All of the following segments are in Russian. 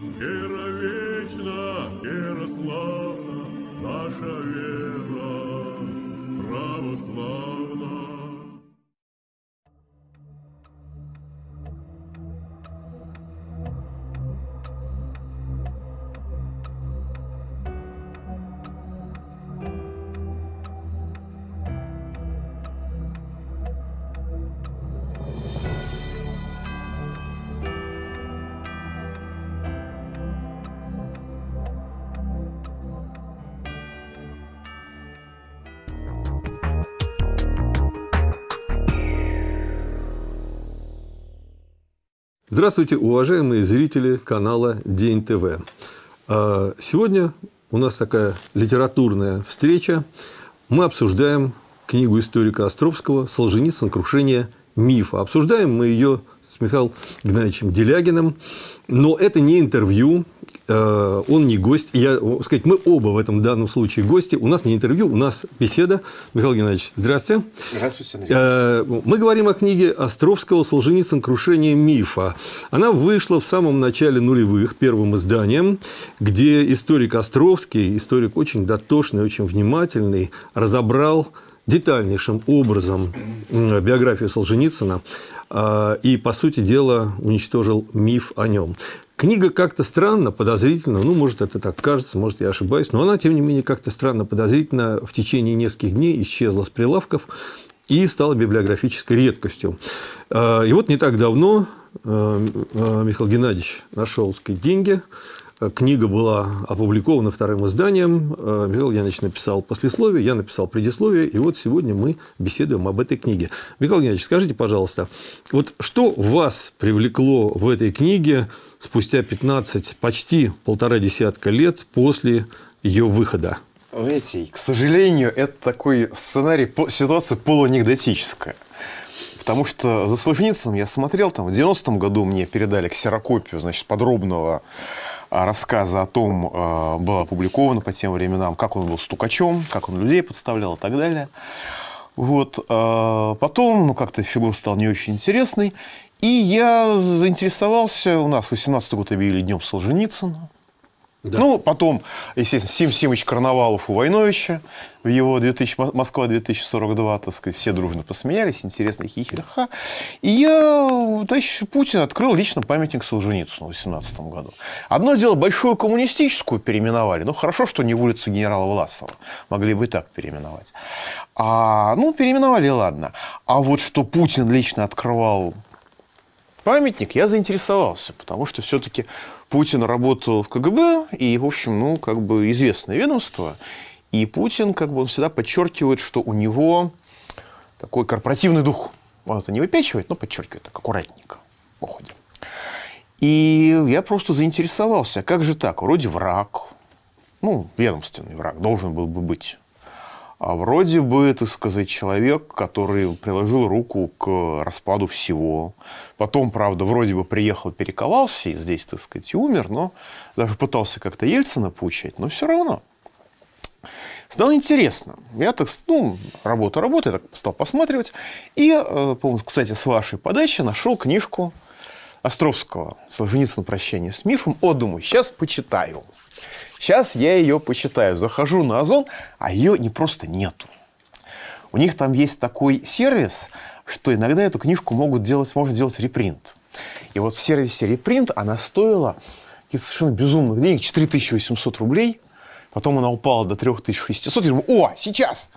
Вера вечна, вера славна, наша вера православна. Здравствуйте, уважаемые зрители канала День ТВ. А, сегодня у нас такая литературная встреча. Мы обсуждаем книгу историка Островского «Солженицын. Крушение мифа». Обсуждаем мы ее с Михаилом Геннадьевичем Делягиным, но это не интервью, Э, он не гость. Я, сказать, мы оба в этом данном случае гости. У нас не интервью, у нас беседа. Михаил Геннадьевич, здравствуйте. Здравствуйте, Андрей. Э, мы говорим о книге Островского «Солженицын. Крушение мифа». Она вышла в самом начале нулевых первым изданием, где историк Островский, историк очень дотошный, очень внимательный, разобрал детальнейшим образом биографию Солженицына, а, и, по сути дела, уничтожил миф о нем. Книга как-то странно, подозрительно, ну, может, это так кажется, может, я ошибаюсь, но она, тем не менее, как-то странно, подозрительно в течение нескольких дней исчезла с прилавков и стала библиографической редкостью. А, и вот не так давно э, э, Михаил Геннадьевич нашел деньги, Книга была опубликована вторым изданием. Э, Михаил Янович написал послесловие, я написал предисловие. И вот сегодня мы беседуем об этой книге. Михаил Янович, скажите, пожалуйста, вот что вас привлекло в этой книге спустя 15, почти полтора десятка лет после ее выхода? Знаете, к сожалению, это такой сценарий, ситуация полуанекдотическая. Потому что за Солженицыным я смотрел, там, в 90-м году мне передали ксерокопию, значит, подробного а, рассказа о том э, а, была опубликована по тем временам, как он был стукачом, как он людей подставлял и так далее. Вот. Э, потом, ну, как-то фигура стала не очень интересной, И я заинтересовался, у нас 18-й год объявили Днем Солженицына. Да. Ну, потом, естественно, Сим Симыч Карнавалов у Войновича в его 2000, Москва 2042, так сказать, все дружно посмеялись, интересно, хихиха. И я, товарищ Путин, открыл лично памятник Солженицыну в 2018 году. Одно дело, большую коммунистическую переименовали, ну, хорошо, что не в улицу генерала Власова, могли бы и так переименовать. А, ну, переименовали, ладно. А вот что Путин лично открывал памятник, я заинтересовался, потому что все-таки Путин работал в КГБ, и, в общем, ну, как бы известное ведомство. И Путин, как бы он всегда подчеркивает, что у него такой корпоративный дух. Он это не выпячивает, но подчеркивает так аккуратненько в И я просто заинтересовался, как же так? Вроде враг, ну, ведомственный враг должен был бы быть. А вроде бы, так сказать, человек, который приложил руку к распаду всего. Потом, правда, вроде бы приехал, перековался и здесь, так сказать, и умер, но даже пытался как-то Ельцина поучать, но все равно. Стало интересно. Я так, ну, работа, работа, я так стал посматривать. И, э, кстати, с вашей подачи нашел книжку Островского «Солженицын. Прощение с мифом». О, думаю, сейчас почитаю. Сейчас я ее почитаю. Захожу на Озон, а ее не просто нету. У них там есть такой сервис, что иногда эту книжку могут делать, можно делать репринт. И вот в сервисе репринт она стоила совершенно безумных денег, 4800 рублей. Потом она упала до 3600. Я думаю, о, сейчас,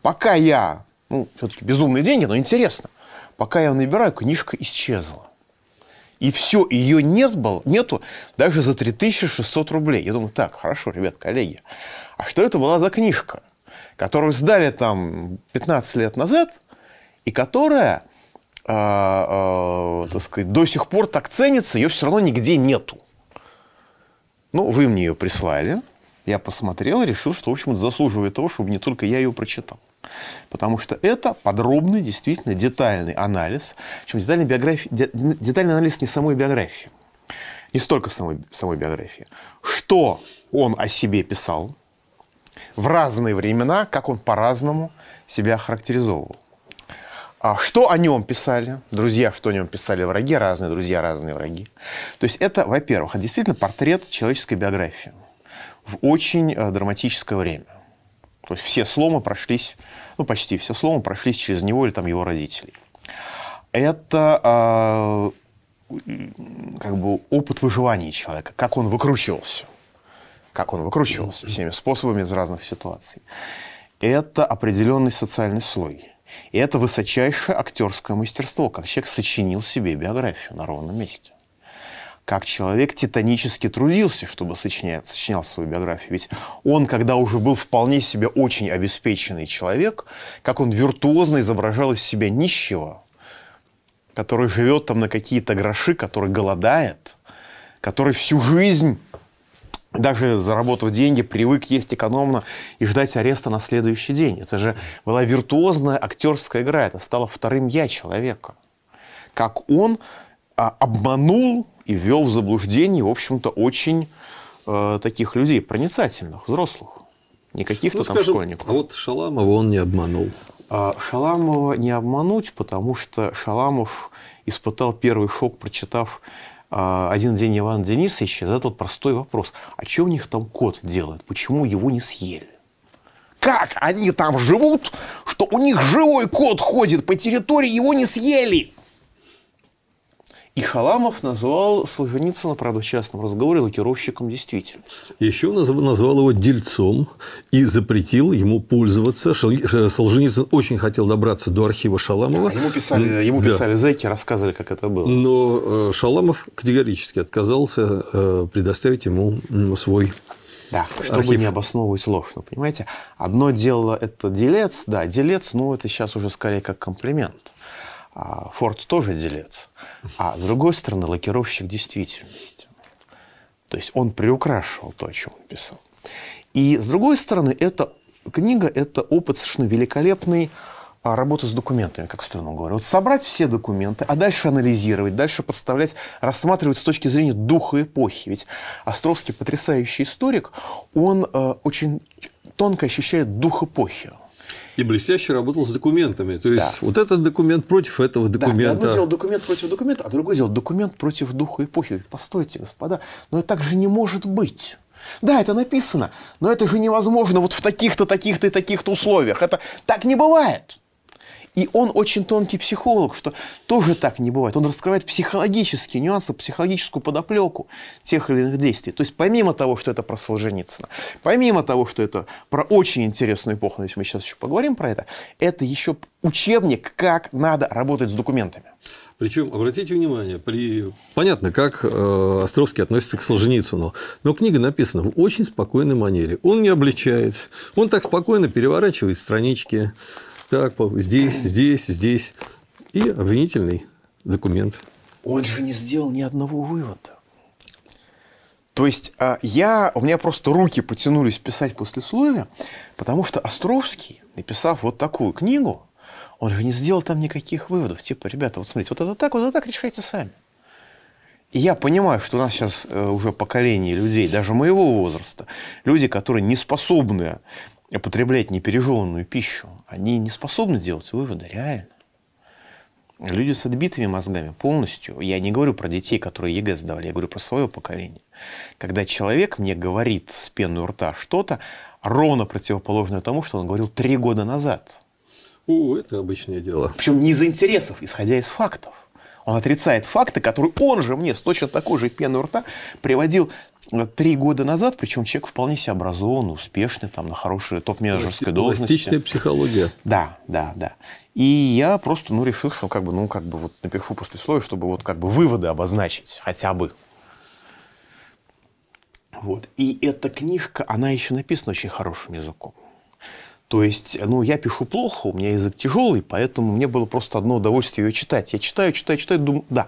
пока я, ну, все-таки безумные деньги, но интересно, пока я набираю, книжка исчезла. И все, ее нет было, нету даже за 3600 рублей. Я думаю, так, хорошо, ребят, коллеги, а что это была за книжка, которую сдали там 15 лет назад, и которая, э, э, так сказать, до сих пор так ценится, ее все равно нигде нету. Ну, вы мне ее прислали, я посмотрел и решил, что, в общем, то заслуживает того, чтобы не только я ее прочитал. Потому что это подробный, действительно, детальный анализ, чем детальный, биографии, детальный анализ не самой биографии, не столько самой, самой биографии, что он о себе писал в разные времена, как он по-разному себя характеризовывал. А что о нем писали друзья, что о нем писали враги, разные друзья, разные враги. То есть это, во-первых, действительно портрет человеческой биографии в очень э, драматическое время. То есть все сломы прошлись, ну почти все сломы прошлись через него или там его родителей. Это э, как бы опыт выживания человека, как он выкручивался, как он выкручивался всеми способами из разных ситуаций. Это определенный социальный слой. И это высочайшее актерское мастерство, как человек сочинил себе биографию на ровном месте как человек титанически трудился, чтобы сочинять, сочинял свою биографию. Ведь он, когда уже был вполне себе очень обеспеченный человек, как он виртуозно изображал из себя нищего, который живет там на какие-то гроши, который голодает, который всю жизнь даже заработав деньги, привык есть экономно и ждать ареста на следующий день. Это же была виртуозная актерская игра, это стало вторым «я» человека. Как он а, обманул и ввел в заблуждение, в общем-то, очень э, таких людей, проницательных, взрослых. Не каких-то ну, там скажем, школьников. А вот Шаламова он не обманул. А Шаламова не обмануть, потому что Шаламов испытал первый шок, прочитав э, один день Ивана Денисовича задал простой вопрос. А что у них там кот делает? Почему его не съели? Как они там живут, что у них живой кот ходит по территории, его не съели? И Халамов назвал Солженицына, правда, в частном разговоре, лакировщиком действительности. Еще назвал его дельцом и запретил ему пользоваться. Солженицын очень хотел добраться до архива Шаламова. Да, ему писали, ему писали да. зэки, рассказывали, как это было. Но э, Шаламов категорически отказался э, предоставить ему свой да, чтобы архив. не обосновывать ложь, ну, понимаете? Одно дело – это делец, да, делец, ну, это сейчас уже скорее как комплимент. А Форд тоже делец. А с другой стороны, лакировщик действительности. То есть он приукрашивал то, о чем он писал. И с другой стороны, эта книга – это опыт совершенно великолепный а работу с документами, как в страну говорю. Вот собрать все документы, а дальше анализировать, дальше подставлять, рассматривать с точки зрения духа эпохи. Ведь Островский потрясающий историк, он э, очень тонко ощущает дух эпохи. И блестяще работал с документами. То есть, да. вот этот документ против этого документа. Да, одно дело документ против документа, а другое дело документ против духа эпохи. постойте, господа, но это так же не может быть. Да, это написано, но это же невозможно вот в таких-то, таких-то и таких-то условиях. Это так не бывает. И он очень тонкий психолог, что тоже так не бывает. Он раскрывает психологические нюансы, психологическую подоплеку тех или иных действий. То есть помимо того, что это про Солженицына, помимо того, что это про очень интересную эпоху, если мы сейчас еще поговорим про это, это еще учебник, как надо работать с документами. Причем, обратите внимание, при... понятно, как э, Островский относится к Солженицыну, но книга написана в очень спокойной манере. Он не обличает, он так спокойно переворачивает странички, так, здесь, здесь, здесь. И обвинительный документ. Он же не сделал ни одного вывода. То есть а, я, у меня просто руки потянулись писать послесловие, потому что Островский, написав вот такую книгу, он же не сделал там никаких выводов. Типа, ребята, вот смотрите, вот это так, вот это так решайте сами. И я понимаю, что у нас сейчас э, уже поколение людей, даже моего возраста, люди, которые не способны потреблять непережеванную пищу, они не способны делать выводы, реально. Люди с отбитыми мозгами полностью, я не говорю про детей, которые ЕГЭ сдавали, я говорю про свое поколение. Когда человек мне говорит с пеной у рта что-то, ровно противоположное тому, что он говорил три года назад. О, это обычное дело. Причем не из интересов, исходя из фактов. Он отрицает факты, которые он же мне с точно такой же пеной у рта приводил три года назад, причем человек вполне себе образованный, успешный, там, на хорошей топ-менеджерской должности. Пластичная психология. Да, да, да. И я просто, ну, решил, что как бы, ну, как бы вот напишу после слоя, чтобы вот как бы выводы обозначить хотя бы. Вот. И эта книжка, она еще написана очень хорошим языком. То есть, ну, я пишу плохо, у меня язык тяжелый, поэтому мне было просто одно удовольствие ее читать. Я читаю, читаю, читаю, думаю, да,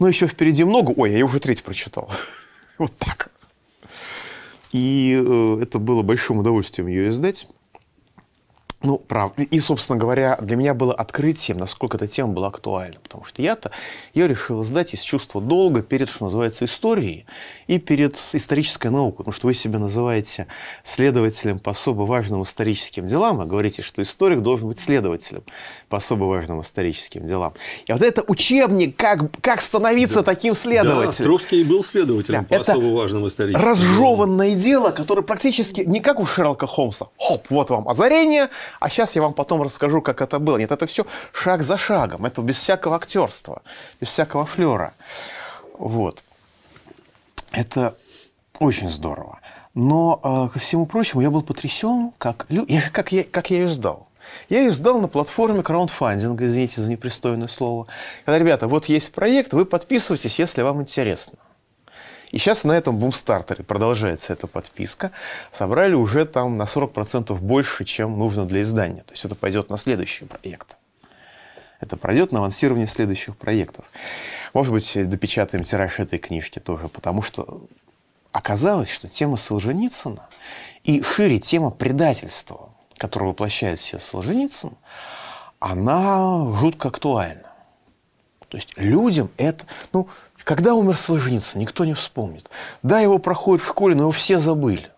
но еще впереди много. Ой, я ее уже треть прочитал. Вот так. И э, это было большим удовольствием ее издать. Ну, правда. И, собственно говоря, для меня было открытием, насколько эта тема была актуальна. Потому что я-то ее решил сдать из чувства долга перед, что называется, историей и перед исторической наукой. Потому что вы себя называете следователем по особо важным историческим делам, а говорите, что историк должен быть следователем по особо важным историческим делам. И вот это учебник, как, как становиться да. таким следователем. Да, Островский был следователем да, по особо важным историческим разжеванное дело, которое практически не как у Шерлока Холмса. Хоп, вот вам озарение – а сейчас я вам потом расскажу, как это было. Нет, это все шаг за шагом, это без всякого актерства, без всякого флера. Вот. Это очень здорово. Но, а, ко всему прочему, я был потрясен, как, я, как, я, как я ее сдал. Я ее сдал на платформе краундфандинга, извините за непристойное слово. Когда, ребята, вот есть проект, вы подписывайтесь, если вам интересно. И сейчас на этом бум-стартере продолжается эта подписка. Собрали уже там на 40% больше, чем нужно для издания. То есть это пойдет на следующий проект. Это пройдет на авансирование следующих проектов. Может быть, допечатаем тираж этой книжки тоже, потому что оказалось, что тема Солженицына и шире тема предательства, которую воплощает все Солженицын, она жутко актуальна. То есть людям это, ну, когда умер Солженицын, никто не вспомнит. Да, его проходят в школе, но его все забыли.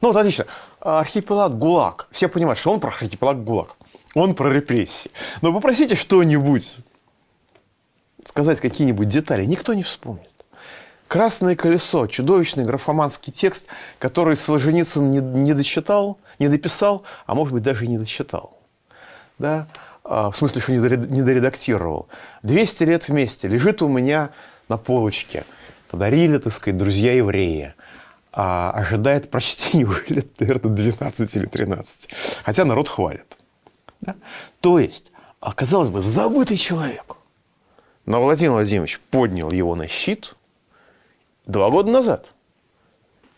Ну вот отлично. А, архипелаг ГУЛАГ. Все понимают, что он про архипелаг ГУЛАГ. Он про репрессии. Но попросите что-нибудь сказать какие-нибудь детали, никто не вспомнит. «Красное колесо» – чудовищный графоманский текст, который Солженицын не, не дочитал, не дописал, а может быть, даже и не дочитал. Да? А, в смысле еще не доредактировал. 200 лет вместе лежит у меня на полочке. Подарили, так сказать, друзья евреи. А ожидает прочтения лет, наверное, 12 или 13. Хотя народ хвалит. Да? То есть, а, казалось бы, забытый человек. Но Владимир Владимирович поднял его на щит два года назад.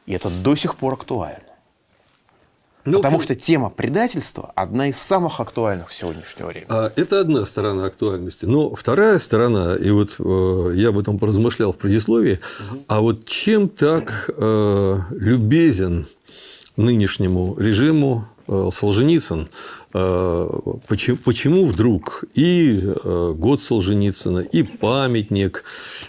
И это до сих пор актуально. Ну, Потому что тема предательства одна из самых актуальных в сегодняшнее время. А, это одна сторона актуальности. Но вторая сторона, и вот э, я об этом поразмышлял в предисловии, угу. а вот чем так э, любезен нынешнему режиму э, Солженицын, Э, почему, почему вдруг и э, год Солженицына, и памятник,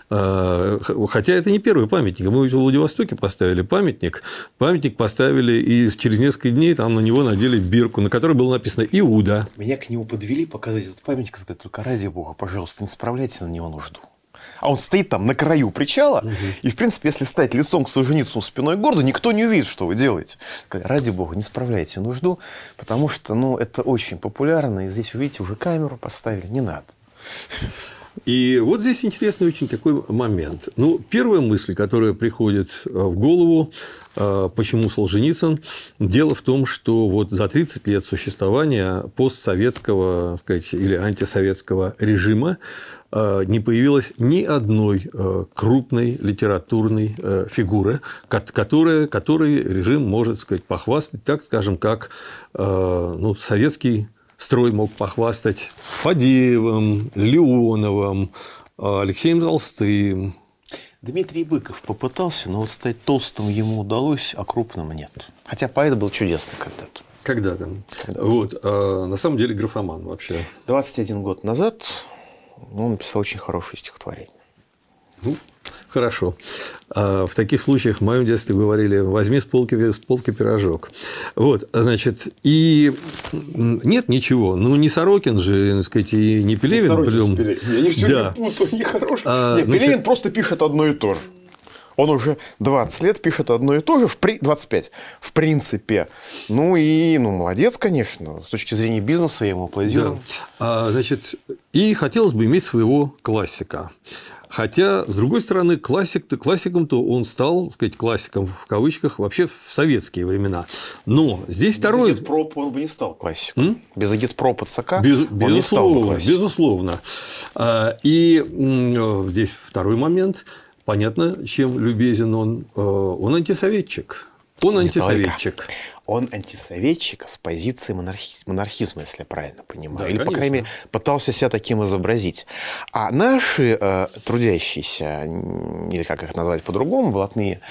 э, хотя это не первый памятник, мы в Владивостоке поставили памятник, памятник поставили, и через несколько дней там на него надели бирку, на которой было написано «Иуда». Меня к нему подвели показать этот памятник, сказать, только ради бога, пожалуйста, не справляйте на него нужду а он стоит там на краю причала, угу. и, в принципе, если стать лицом к Солженицыну спиной к городу, никто не увидит, что вы делаете. Ради бога, не справляйте нужду, потому что, ну, это очень популярно, и здесь, увидите уже камеру поставили, не надо. И вот здесь интересный очень такой момент. Ну, первая мысль, которая приходит э, в голову, э, почему Солженицын, дело в том, что вот за 30 лет существования постсоветского сказать, или антисоветского режима Э, не появилось ни одной э, крупной литературной э, фигуры, которая, которой режим может сказать, похвастать, так скажем, как ну, советский строй мог похвастать Фадеевым, Леоновым, Алексеем Толстым. Дмитрий Быков попытался, но вот стать толстым ему удалось, а крупным нет. Хотя поэт был чудесный когда-то. Когда-то. когда Вот. А на самом деле графоман вообще. 21 год назад ну, он написал очень хорошее стихотворение. Ну, хорошо. А, в таких случаях в моем детстве говорили «возьми с полки, с полки пирожок». Вот, значит, и нет ничего. Ну, не Сорокин же, так сказать, и не Пелевин. Не Сорокин придум... Пелевин. Я не все да. время путаю, нехороший. А, Нет, значит... Пелевин просто пишет одно и то же. Он уже 20 лет пишет одно и то же, в при... 25, в принципе. Ну и, ну, молодец, конечно. С точки зрения бизнеса я ему аплодирую. Да. А, значит, и хотелось бы иметь своего классика. Хотя, с другой стороны, классик, -то, классиком-то он стал, так сказать, классиком в кавычках вообще в советские времена. Но здесь без второй... Без агитпропа он бы не стал классиком. М? Без агитпропа ЦК без, он безусловно, не стал бы классиком. Безусловно. А, и э, здесь второй момент – Понятно, чем любезен он. Э, он антисоветчик. Он антисоветчик. Он антисоветчик с позиции монархи... монархизма, если я правильно понимаю. Да, Или, конечно. по крайней мере, пытался себя таким изобразить. А наши э, трудящиеся, или как их назвать по-другому, блатные,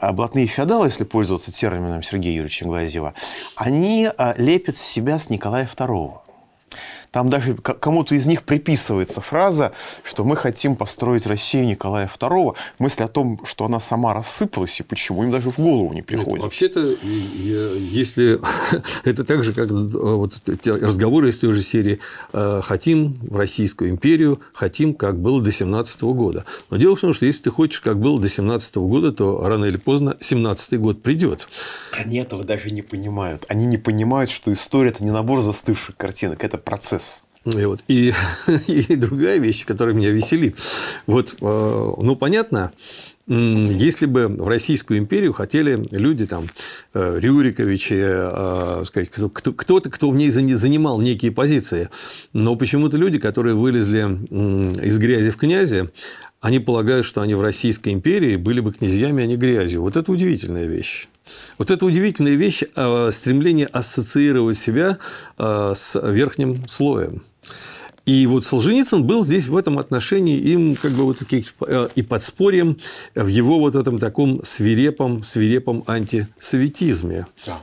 э, блатные феодалы, если пользоваться термином Сергея Юрьевича Глазева, они э, лепят себя с Николая II. Там даже кому-то из них приписывается фраза, что мы хотим построить Россию Николая II. Мысль о том, что она сама рассыпалась, и почему им даже в голову не приходит. Нет, вообще-то, э, если это так же, как э, вот разговоры из той же серии э, «Хотим в Российскую империю, хотим, как было до 17 года». Но дело в том, что если ты хочешь, как было до 17 года, то рано или поздно 17 год придет. Они этого даже не понимают. Они не понимают, что история – это не набор застывших картинок, это процесс и, вот. и, и другая вещь, которая меня веселит. Вот, э, ну, понятно, если бы в Российскую империю хотели люди, там, э, Рюриковичи, э, сказать, кто-то, кто в ней занимал некие позиции, но почему-то люди, которые вылезли из грязи в князи, они полагают, что они в Российской империи были бы князьями, а не грязью. Вот это удивительная вещь. Вот это удивительная вещь стремление ассоциировать себя с верхним слоем. И вот Солженицын был здесь в этом отношении им как бы вот таких э, и подспорьем в его вот этом таком свирепом, свирепом антисоветизме. Да.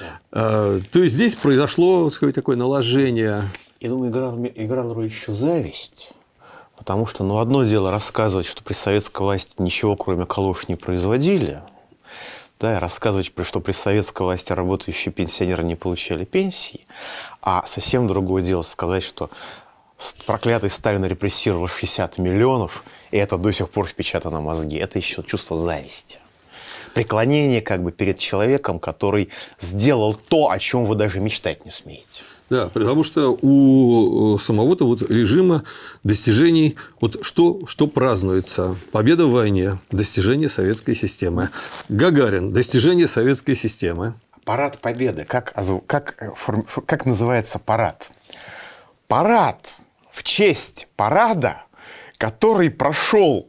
Да. Э, то есть здесь произошло сказать, такое наложение. Я думаю, играл, играл роль еще зависть. Потому что, ну, одно дело рассказывать, что при советской власти ничего, кроме калош, не производили. Да, и рассказывать, что при советской власти работающие пенсионеры не получали пенсии. А совсем другое дело сказать, что проклятый Сталин репрессировал 60 миллионов, и это до сих пор впечатано в мозги. Это еще чувство зависти. Преклонение как бы перед человеком, который сделал то, о чем вы даже мечтать не смеете. Да, потому что у э, самого-то вот режима достижений, вот что, что празднуется? Победа в войне, достижение советской системы. Гагарин, достижение советской системы. Парад Победы. Как, как, э, как называется парад? Парад в честь парада, который прошел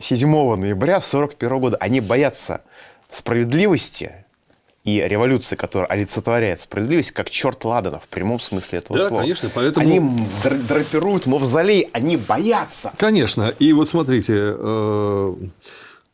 7 ноября 1941 года. Они боятся справедливости, и революции, которая олицетворяет справедливость, как черт ладана в прямом смысле этого да, слова. конечно, поэтому... Они драпируют мавзолей, они боятся. Конечно. И вот смотрите,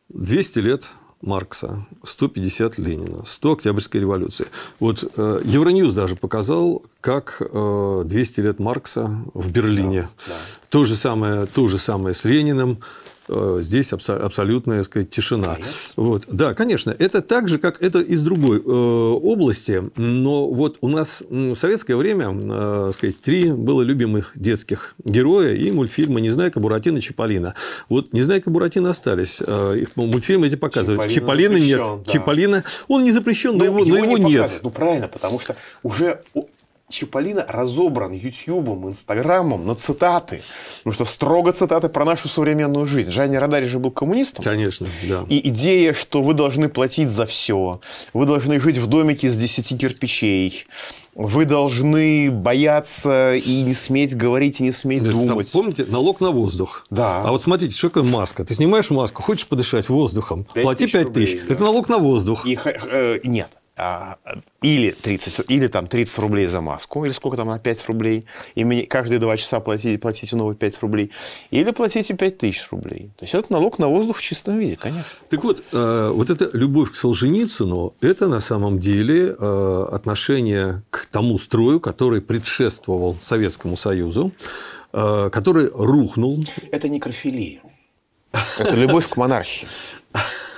200 э, лет Маркса, 150 Ленина, 100 Октябрьской революции. Вот э, Евроньюз даже показал, как э, 200 лет Маркса в Берлине. Да, да. То, же самое, то же самое с Лениным. Э, здесь абсолютная так сказать, тишина. Вот. Да, конечно, это так же, как это из другой э, области, но вот у нас в советское время э, сказать, три было любимых детских героя и мультфильмы «Незнайка», «Буратино», «Чаполина». Вот «Незнайка», «Буратино» остались, их мультфильмы эти показывают. «Чаполина» нет. Да. «Чаполина» он не запрещен, но, ну, но его, его, но его не нет. Ну, правильно, потому что уже Чиполлино разобран Ютьюбом, Инстаграмом на цитаты. Потому что строго цитаты про нашу современную жизнь. Жанни Радари же был коммунистом. Конечно, да. И идея, что вы должны платить за все, вы должны жить в домике из 10 кирпичей, вы должны бояться и не сметь говорить, и не сметь Нет, думать. Там, помните, налог на воздух. Да. А вот смотрите, что такое маска? Ты снимаешь маску, хочешь подышать воздухом, 5 плати 5 тысяч. Рублей, да. Это налог на воздух. И, э, нет. А, или 30, или там 30 рублей за маску, или сколько там на 5 рублей, и мне каждые 2 часа платите, платите новые 5 рублей, или платите 5 тысяч рублей. То есть, это налог на воздух в чистом виде, конечно. Так вот, э, вот эта любовь к Солженицыну, это на самом деле э, отношение к тому строю, который предшествовал Советскому Союзу, э, который рухнул. Это некрофилия. Это любовь к монархии.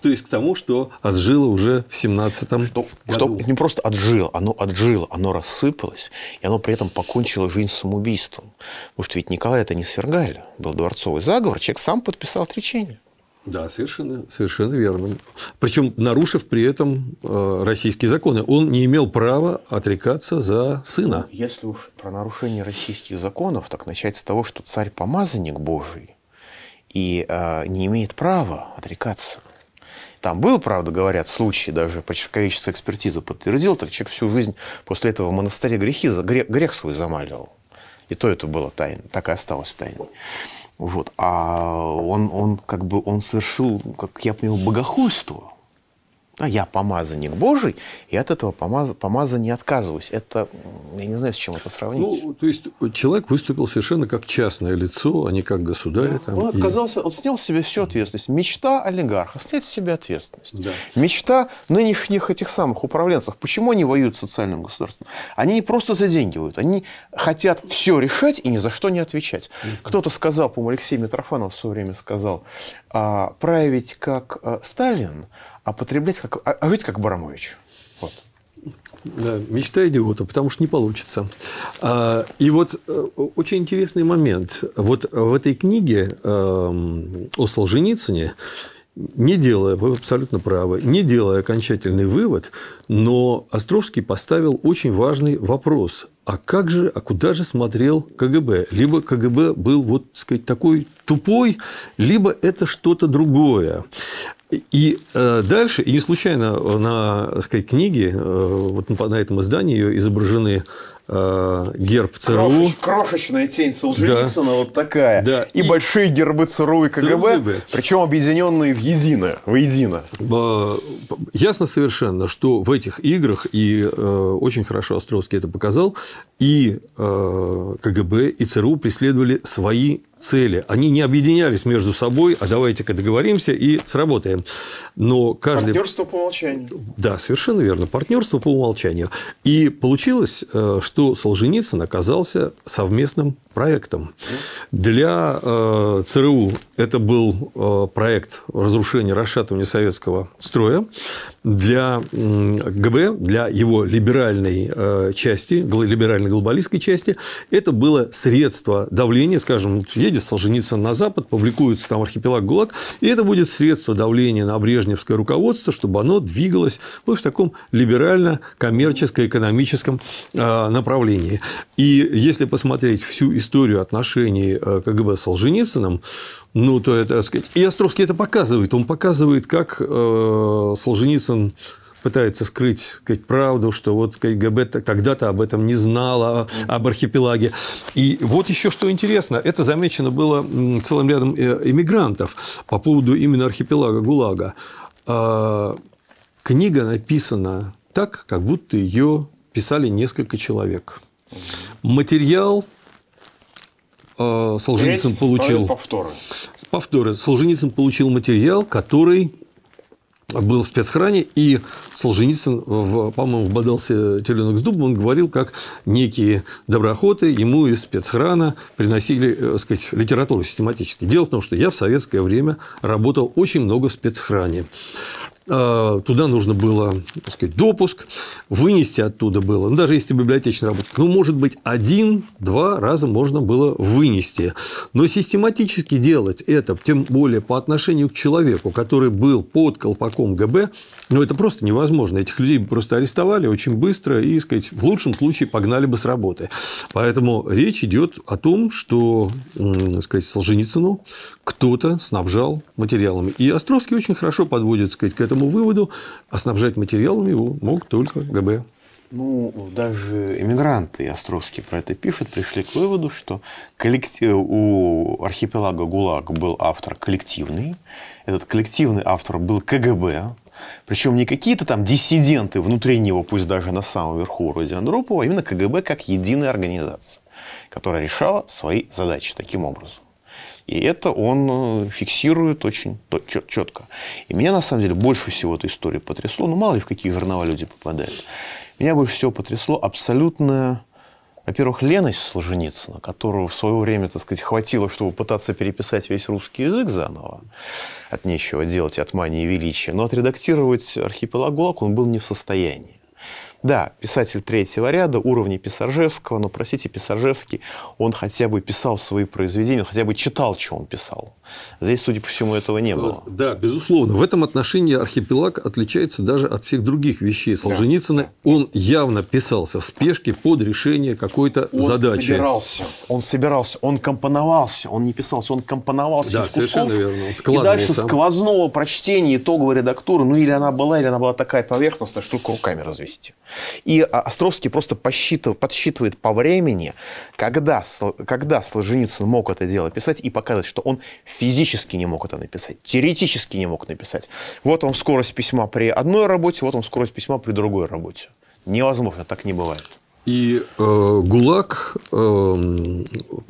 То есть к тому, что отжило уже в 17 что, году. Что не просто отжило, оно отжило, оно рассыпалось, и оно при этом покончило жизнь самоубийством. Потому что ведь Николай это не свергали. Был дворцовый заговор, человек сам подписал отречение. Да, совершенно, совершенно верно. Причем нарушив при этом э, российские законы, он не имел права отрекаться за сына. Если уж про нарушение российских законов, так начать с того, что царь помазанник Божий – и э, не имеет права отрекаться. Там был, правда, говорят, случай, даже почерковеческая экспертиза подтвердила, так человек всю жизнь после этого в монастыре грехи, грех, грех свой замаливал. И то это было тайно, так и осталось тайной. Вот. А он, он как бы он совершил, как я понимаю, богохульство. А я помазанник Божий, и от этого помаза, помаза не отказываюсь. Это, я не знаю, с чем это сравнить. Ну, то есть, э, человек выступил совершенно как частное лицо, а не как государь. Да. Там, он отказался, и... он снял с себя всю ответственность. Мечта олигарха – снять с себя ответственность. Да. Мечта нынешних этих самых управленцев. Почему они воюют с социальным государством? Они не просто за деньги воюют, они хотят все решать и ни за что не отвечать. Кто-то сказал, по-моему, Алексей Митрофанов в свое время сказал, а, править как э, Сталин – а потреблять как, а, а жить как Барамович. Вот. Да, мечта идиота, потому что не получится. А, и вот э, очень интересный момент. Вот в этой книге эм, о Солженицыне не делая, вы абсолютно правы, не делая окончательный вывод, но Островский поставил очень важный вопрос. А как же, а куда же смотрел КГБ? Либо КГБ был, вот, так сказать, такой тупой, либо это что-то другое. И э, дальше, и не случайно на сказать, книге, э, вот на этом издании ее изображены Э, герб ЦРУ. Крошеч, крошечная тень Солженицына да. вот такая. Да. И, и большие гербы ЦРУ и КГБ, ЦРУ. причем объединенные в единое, воедино. Э, ясно совершенно, что в этих играх, и э, очень хорошо Островский это показал, и э, КГБ, и ЦРУ преследовали свои цели. Они не объединялись между собой, а давайте-ка договоримся и сработаем. Но каждый... Партнерство по умолчанию. Да, совершенно верно. Партнерство по умолчанию. И получилось, э, что Солженицын оказался совместным проектом. Для э, ЦРУ это был э, проект разрушения, расшатывания советского строя. Для э, ГБ, для его либеральной э, части, либеральной глобалистской части, это было средство давления, скажем, едет Солженицын на Запад, публикуется там архипелаг ГУЛАГ, и это будет средство давления на брежневское руководство, чтобы оно двигалось вот в таком либерально-коммерческо-экономическом э, направлении. И если посмотреть всю историю историю отношений э, КГБ с Солженицыным, ну, то это, так сказать, и Островский это показывает. Он показывает, как э, Солженицын пытается скрыть сказать, правду, что вот КГБ тогда-то об этом не знала, об архипелаге. И вот еще что интересно, это замечено было целым рядом иммигрантов э, по поводу именно архипелага ГУЛАГа. А, книга написана так, как будто ее писали несколько человек. Материал Э, Солженицын Грязь получил... повторы. Повторы. Солженицын получил материал, который был в спецхране, и Солженицын, по-моему, бодался теленок с дубом, он говорил, как некие доброхоты ему из спецхрана приносили, э, так сказать, литературу систематически. Дело в том, что я в советское время работал очень много в спецхране. А, туда нужно было, так сказать, допуск, вынести оттуда было, ну, даже если библиотечная работа, ну, может быть, один-два раза можно было вынести. Но систематически делать это, тем более по отношению к человеку, который был под колпаком ГБ, ну, это просто невозможно. Этих людей бы просто арестовали очень быстро и, сказать, в лучшем случае погнали бы с работы. Поэтому речь идет о том, что, сказать, Солженицыну кто-то снабжал материалами. И Островский очень хорошо подводит, сказать, к этому выводу, а снабжать материалами его мог только ГБ. Ну, даже эмигранты Островские про это пишут, пришли к выводу, что коллектив, у архипелага ГУЛАГ был автор коллективный. Этот коллективный автор был КГБ, причем не какие-то там диссиденты внутри него, пусть даже на самом верху вроде Андропова, а именно КГБ как единая организация, которая решала свои задачи таким образом. И это он э, фиксирует очень четко. И меня, на самом деле, больше всего эта история потрясло. Ну, мало ли в какие жернова люди попадают. Меня больше всего потрясло абсолютное во-первых, леность Солженицына, которую в свое время, так сказать, хватило, чтобы пытаться переписать весь русский язык заново, от нечего делать, от мании величия, но отредактировать архипелаг ГУЛАГ он был не в состоянии. Да, писатель третьего ряда, уровня Писаржевского, но, простите, Писаржевский, он хотя бы писал свои произведения, он хотя бы читал, что он писал. Здесь, судя по всему, этого не было. Э, да, безусловно. В этом отношении архипелаг отличается даже от всех других вещей Солженицына. Да. Он явно писался в спешке под решение какой-то он задачи. собирался, он собирался, он компоновался, он не писался, он компоновался да, из кусков. верно. Он и дальше сквозного прочтения итоговой редактуры, ну, или она была, или она была такая поверхностная, что руками развести. И а, Островский просто подсчитывает, подсчитывает по времени, когда, когда Солженицын мог это дело писать и показывает, что он физически не мог это написать, теоретически не мог написать. Вот вам скорость письма при одной работе, вот вам скорость письма при другой работе. Невозможно, так не бывает. И э, ГУЛАГ э,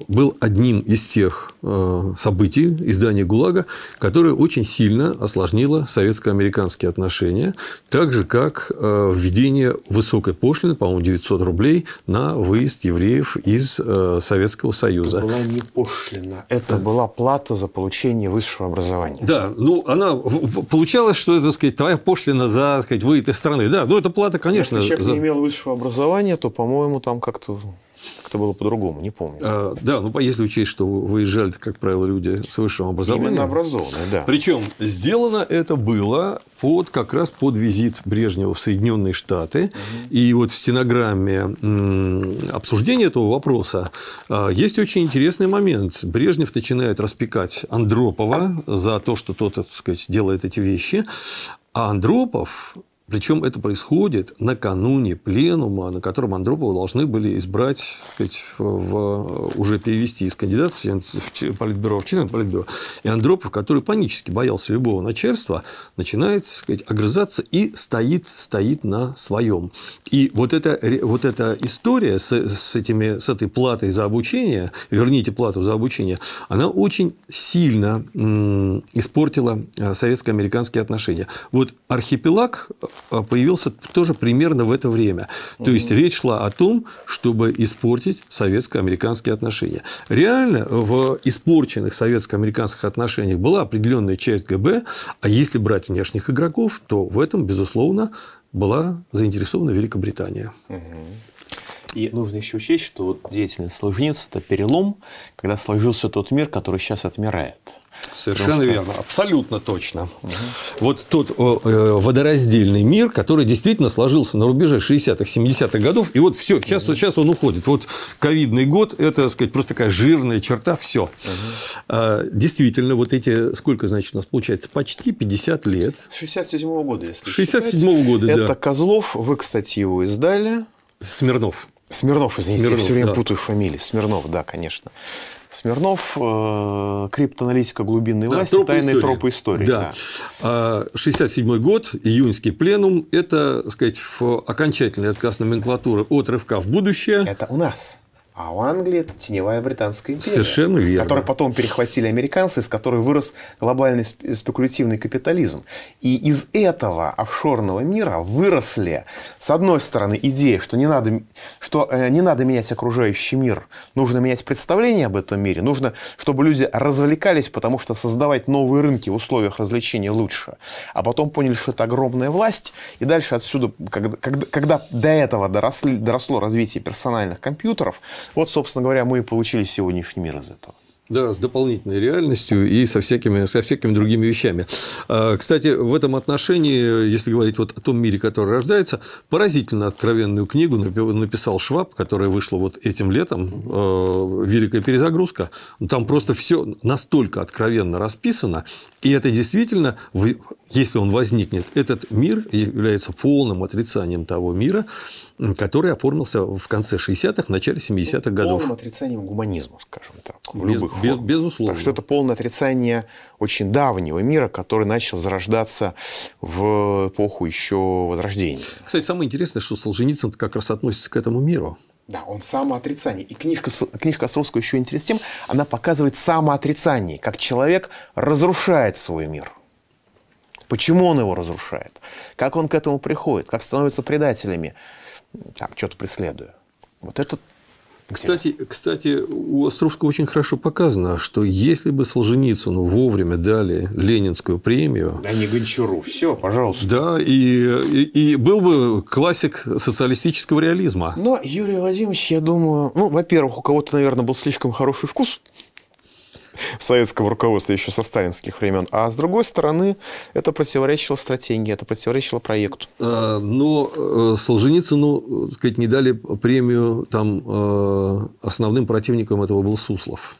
был одним из тех э, событий издания ГУЛАГа, которое очень сильно осложнило советско-американские отношения, так же, как э, введение высокой пошлины, по-моему, 900 рублей на выезд евреев из э, Советского Союза. Это была не пошлина, это да. была плата за получение высшего образования. Да, ну, она получалось, что это, так сказать, твоя пошлина за, так сказать, выезд из страны. Да, ну, это плата, конечно. Если человек за... не имел высшего образования, то, по по-моему, там как-то как-то было по-другому, не помню. А, да, ну если учесть, что выезжали, как правило, люди с высшим образованием. Именно образованные, да. Причем сделано это было под, как раз под визит Брежнева в Соединенные Штаты. Угу. И вот в стенограмме обсуждения этого вопроса а, есть очень интересный момент. Брежнев начинает распекать Андропова за то, что тот, так сказать, делает эти вещи. А Андропов причем это происходит накануне пленума, на котором Андропова должны были избрать, сказать, в, э, уже перевести из кандидатов в политбюро в члены политбюро. И Андропов, который панически боялся любого начальства, начинает сказать, огрызаться и стоит, стоит на своем. И вот эта, вот эта история с, с, этими, с этой платой за обучение, верните плату за обучение, она очень сильно испортила э, советско-американские отношения. Вот архипелаг э, Э, появился тоже примерно в это время. То есть речь шла о том, чтобы испортить советско-американские отношения. Реально в испорченных советско-американских отношениях была определенная часть ГБ, а если брать внешних игроков, то в этом, безусловно, была заинтересована Великобритания. И нужно еще учесть, что вот деятельность Солженица – это перелом, когда сложился тот мир, который сейчас отмирает. Совершенно верно, абсолютно точно. Угу. Вот тот э, водораздельный мир, который действительно сложился на рубеже 60-х, 70-х годов, и вот все, сейчас, угу. сейчас он уходит. Вот ковидный год – это, так сказать, просто такая жирная черта, все. Угу. А, действительно, вот эти, сколько, значит, у нас получается, почти 50 лет. 67-го года, если 67-го года, это да. Это Козлов, вы, кстати, его издали. Смирнов. Смирнов, извините, Смирнов, я все время да. путаю фамилии. Смирнов, да, конечно. Смирнов, э, криптоаналитика глубинной да, власти, тропы тайные истории. тропы истории. Да. да. 67 а, год, июньский пленум, это, так сказать, окончательный отказ номенклатуры от рывка в будущее. Это у нас. А у Англии это теневая британская империя. Совершенно верно. Которую потом перехватили американцы, из которой вырос глобальный спекулятивный капитализм. И из этого офшорного мира выросли, с одной стороны, идеи, что не надо, что э, не надо менять окружающий мир, нужно менять представление об этом мире, нужно, чтобы люди развлекались, потому что создавать новые рынки в условиях развлечения лучше. А потом поняли, что это огромная власть, и дальше отсюда, когда, когда, когда до этого доросли, доросло развитие персональных компьютеров – вот, собственно говоря, мы и получили сегодняшний мир из этого. Да, с дополнительной реальностью и со всякими, со всякими другими вещами. А, кстати, в этом отношении, если говорить вот о том мире, который рождается, поразительно откровенную книгу написал Шваб, которая вышла вот этим летом, а, «Великая перезагрузка». Там просто все настолько откровенно расписано, и это действительно, если он возникнет, этот мир является полным отрицанием того мира, который оформился в конце 60-х, начале 70-х ну, годов. Полным отрицанием гуманизма, скажем так. В без, любых без, безусловно. Так что это полное отрицание очень давнего мира, который начал зарождаться в эпоху еще Возрождения. Кстати, самое интересное, что Солженицын как раз относится к этому миру. Да, он самоотрицание. И книжка, книжка Островского еще интересна тем, она показывает самоотрицание, как человек разрушает свой мир. Почему он его разрушает? Как он к этому приходит? Как становятся предателями? Так, что-то преследую. Вот это кстати, кстати, у Островского очень хорошо показано, что если бы Солженицыну вовремя дали Ленинскую премию... Да не Гончару. Все, пожалуйста. Да, и, и, и был бы классик социалистического реализма. Но, Юрий Владимирович, я думаю... Ну, во-первых, у кого-то, наверное, был слишком хороший вкус Советского руководства еще со сталинских времен. А с другой стороны, это противоречило стратегии, это противоречило проекту. Э, но э, Солженицыну, э, так сказать, не дали премию, там основным противником этого был Суслов.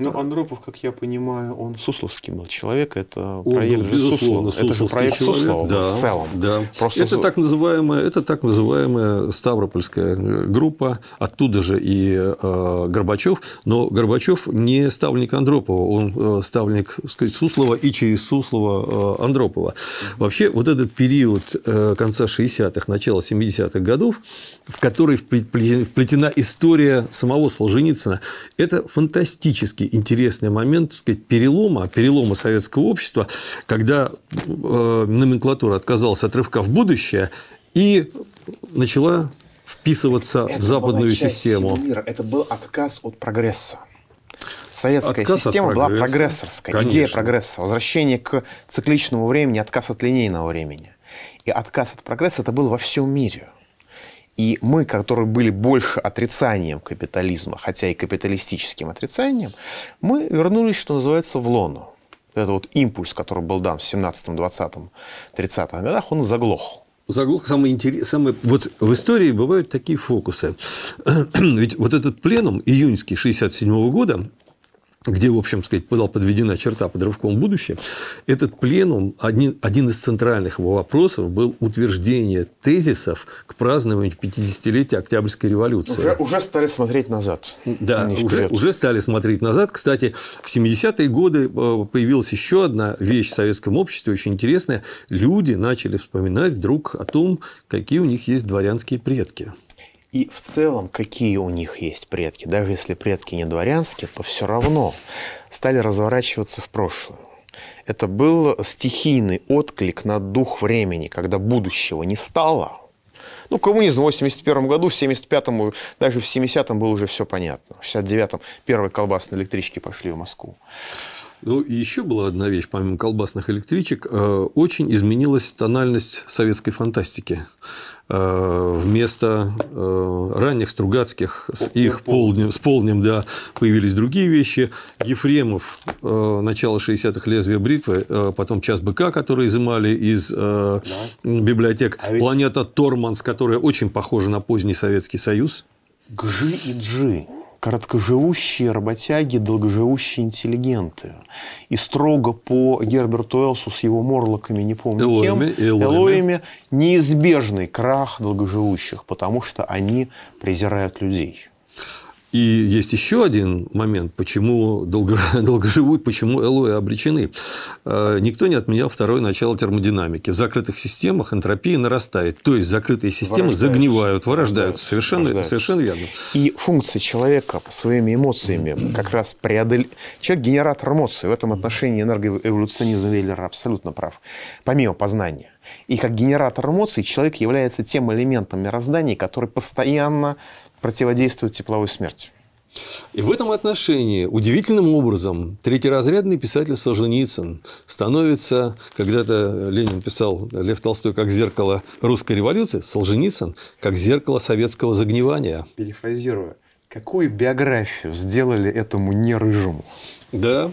Ну, Андропов, как я понимаю, он сусловский был человек. Это он проект был, безусловно, Суслов. Это же проект человек, Суслова да, в целом. Да. Просто... Это, так называемая, это так называемая Ставропольская э, группа. Оттуда же и э, Горбачев. Но Горбачев не ставник Андропова. Он э, ставник, сказать, Суслова и через Суслова э, Андропова. Вообще, вот этот период э, конца 60-х, начала 70-х годов, в который вплетена история самого Солженицына, это фантастический очень интересный момент, так сказать, перелома, перелома советского общества, когда э, номенклатура отказалась от рывка в будущее и начала вписываться это в западную систему. Мира. Это был отказ от прогресса. Советская отказ система прогресса. была прогрессорская, Конечно. идея прогресса, возвращение к цикличному времени, отказ от линейного времени. И отказ от прогресса это был во всем мире. И мы, которые были больше отрицанием капитализма, хотя и капиталистическим отрицанием, мы вернулись, что называется, в лону. Это вот импульс, который был дан в 17, 20, 30 годах, он заглох. Заглох Самый интересный, самый. Вот в истории бывают такие фокусы. Ведь вот этот пленум июньский 1967 года, где, в общем, сказать, была подведена черта под рывком будущее, этот пленум, один, один из центральных его вопросов был утверждение тезисов к празднованию 50-летия Октябрьской революции. Уже, уже стали смотреть назад. Да, уже, уже стали смотреть назад. Кстати, в 70-е годы э, появилась еще одна вещь в советском обществе, очень интересная. Люди начали вспоминать вдруг о том, какие у них есть дворянские предки. И в целом, какие у них есть предки, даже если предки не дворянские, то все равно стали разворачиваться в прошлое. Это был стихийный отклик на дух времени, когда будущего не стало. Ну, коммунизм в 81 году, в 75-м, даже в 70-м было уже все понятно. В 69-м первые колбасные электрички пошли в Москву. Ну, и еще была одна вещь, помимо колбасных электричек, э, очень изменилась тональность советской фантастики. Э, вместо э, ранних Стругацких с их полнем, с полнем да, появились другие вещи. Ефремов, начало 60-х «Лезвие бритвы», потом «Час быка», который изымали из да. библиотек, а ведь... «Планета Торманс», которая очень похожа на поздний Советский Союз. Гжи и Джи короткоживущие работяги, долгоживущие интеллигенты. И строго по Герберту Элсу с его морлоками, не помню Элоями, кем, Элоями. Элоями, неизбежный крах долгоживущих, потому что они презирают людей. И есть еще один момент, почему долгоживут, почему ЛОЭ обречены. Э, никто не отменял второе начало термодинамики. В закрытых системах энтропия нарастает. То есть, закрытые системы вырождаются. загнивают, вырождаются. Да, совершенно, вырождаются. совершенно верно. И функция человека своими эмоциями как раз преодолеть... Человек – генератор эмоций. В этом отношении энергоэволюционизм Веллера абсолютно прав. Помимо познания. И как генератор эмоций человек является тем элементом мироздания, который постоянно противодействует тепловой смерти. И в этом отношении удивительным образом третьеразрядный писатель Солженицын становится, когда-то Ленин писал Лев Толстой как зеркало русской революции, Солженицын как зеркало советского загнивания. Перефразируя, какую биографию сделали этому нерыжему? Да,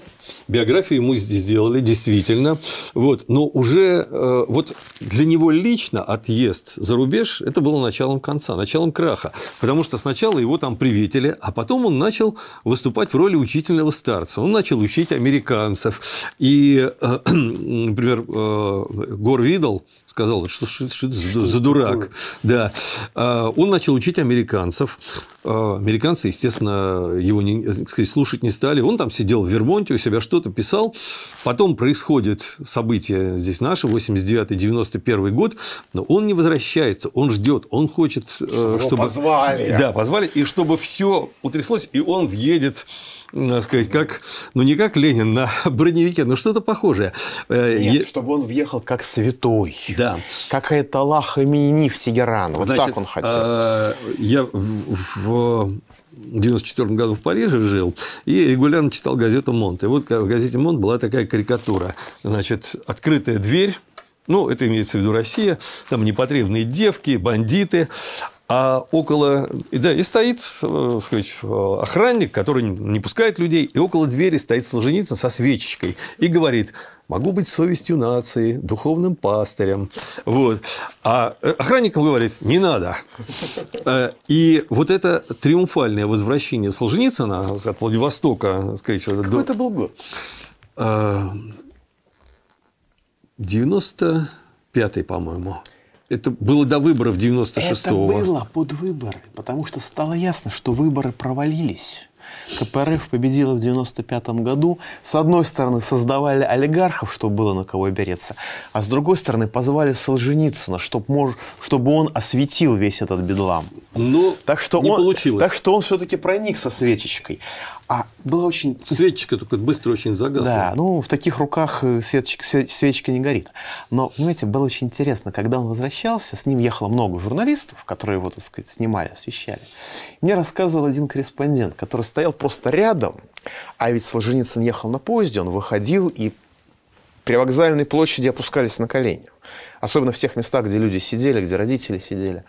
Биографию ему здесь сделали, действительно. Вот. Но уже э, вот для него лично отъезд за рубеж – это было началом конца, началом краха. Потому что сначала его там приветили, а потом он начал выступать в роли учительного старца. Он начал учить американцев. И, э, например, э, Гор Видал, сказал, что, что, что, что за дурак. Да. А, он начал учить американцев. А, американцы, естественно, его не, сказать, слушать не стали. Он там сидел в Вермонте у себя себя что-то писал. Потом происходит событие здесь наше, 89-91 год, но он не возвращается, он ждет, он хочет, э, чтобы... чтобы... позвали. Да, позвали, и чтобы все утряслось, и он въедет э, сказать, как, ну не как Ленин на броневике, но что-то похожее. Э, Нет, е... чтобы он въехал как святой. Да. Как это Аллах Амини в Тегеран. Вот Значит, так он хотел. Я в 94 году в Париже жил и регулярно читал газету «Монт». И вот в газете «Монт» была такая карикатура. Значит, открытая дверь, ну, это имеется в виду Россия, там непотребные девки, бандиты, а около... Да, и стоит э, сказать, э, охранник, который не пускает людей, и около двери стоит Солженицын со свечечкой и говорит, могу быть совестью нации, духовным пастырем. Вот. А э, охранникам говорит, не надо. Э, и вот это триумфальное возвращение Солженицына от Владивостока... Сказать, Какой до... это был год? 95-й, э, по-моему. Это было до выборов 96-го. Это было под выборы, потому что стало ясно, что выборы провалились. КПРФ победила в 95 году. С одной стороны, создавали олигархов, чтобы было на кого опереться, а с другой стороны, позвали Солженицына, чтоб мож... чтобы он осветил весь этот бедлам. Ну, так что не он... получилось. Так что он все-таки проник со свечечкой. А было очень... Светочка только быстро очень загасла. Да, ну, в таких руках э, светочка, свечка не горит. Но, понимаете, было очень интересно, когда он возвращался, с ним ехало много журналистов, которые его, так сказать, снимали, освещали. Мне рассказывал один корреспондент, который стоял просто рядом, а ведь Солженицын ехал на поезде, он выходил, и при вокзальной площади опускались на колени. Особенно в тех местах, где люди сидели, где родители сидели.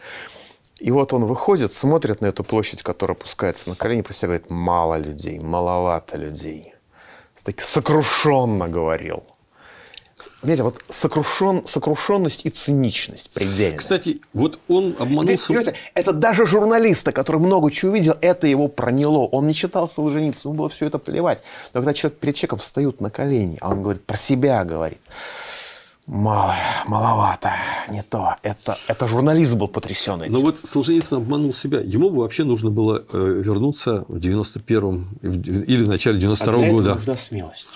И вот он выходит, смотрит на эту площадь, которая опускается на колени, про себя говорит, мало людей, маловато людей. Так сокрушенно говорил. Понимаете, вот сокрушен, сокрушенность и циничность предельно. Кстати, вот он обманулся... Понимаете, это даже журналиста, который много чего видел, это его проняло. Он не читал Солженицына, ему было все это плевать. Но когда человек перед человеком встают на колени, а он говорит, про себя говорит, Мало, маловато, не то. Это, это журналист был потрясен этим. Но вот Солженицын обманул себя. Ему бы вообще нужно было э, вернуться в 91-м или в начале 92-го а года. нужна смелость.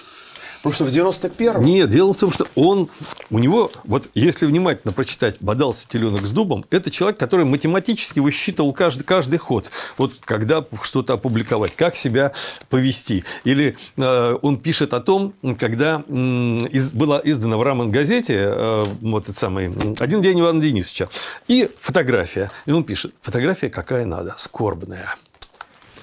Потому что в 91-м... Нет, дело в том, что он, у него, вот если внимательно прочитать «Бодался теленок с дубом», это человек, который математически высчитывал каждый, каждый ход. Вот когда что-то опубликовать, как себя повести. Или э, он пишет о том, когда э, из, была издана в Рамон газете э, вот этот самый «Один день Ивана Денисовича» и фотография. И он пишет, фотография какая надо, скорбная.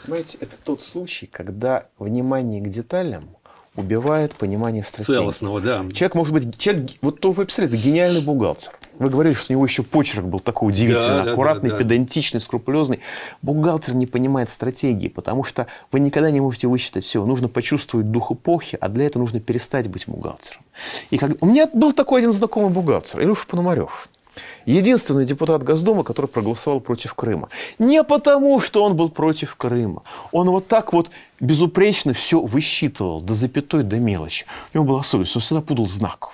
Понимаете, это тот случай, когда внимание к деталям убивает понимание стратегии. Целостного, да. Человек может быть, человек, вот то вы описали, это гениальный бухгалтер. Вы говорили, что у него еще почерк был такой удивительно да, аккуратный, да, да, да. педантичный, скрупулезный. Бухгалтер не понимает стратегии, потому что вы никогда не можете высчитать все. Нужно почувствовать дух эпохи, а для этого нужно перестать быть бухгалтером. И как... У меня был такой один знакомый бухгалтер, Илюша Пономарев. Единственный депутат Госдумы, который проголосовал против Крыма. Не потому, что он был против Крыма. Он вот так вот безупречно все высчитывал, до запятой, до мелочи. У него была особенность, он всегда путал знак.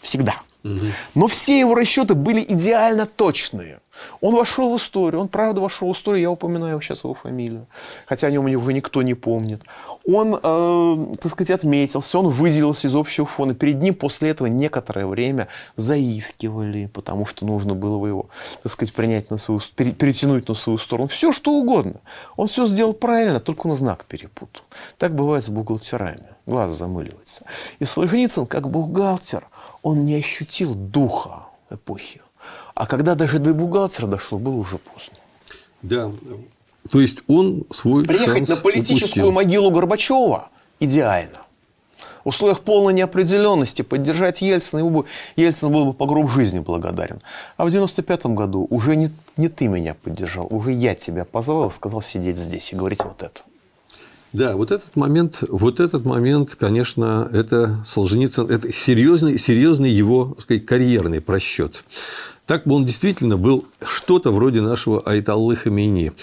Всегда. Угу. Но все его расчеты были идеально точные. Он вошел в историю, он правда вошел в историю, я упоминаю сейчас его фамилию, хотя о нем уже никто не помнит. Он, э, так сказать, отметился, он выделился из общего фона. Перед ним после этого некоторое время заискивали, потому что нужно было его, так сказать, принять на свою, перетянуть на свою сторону. Все, что угодно. Он все сделал правильно, только он знак перепутал. Так бывает с бухгалтерами. Глаз замыливается. И Солженицын, как бухгалтер, он не ощутил духа эпохи. А когда даже до бухгалтера дошло, было уже поздно. Да. То есть он свой Приехать шанс на политическую упустил. могилу Горбачева идеально. В условиях полной неопределенности поддержать Ельцина, его бы, Ельцин был бы по гроб жизни благодарен. А в 95 году уже не, не ты меня поддержал, уже я тебя позвал и сказал сидеть здесь и говорить вот это. Да, вот этот момент, вот этот момент, конечно, это Солженицын, это серьезный, серьезный его, так сказать, карьерный просчет. Так бы он действительно был что-то вроде нашего Айталлы Хамини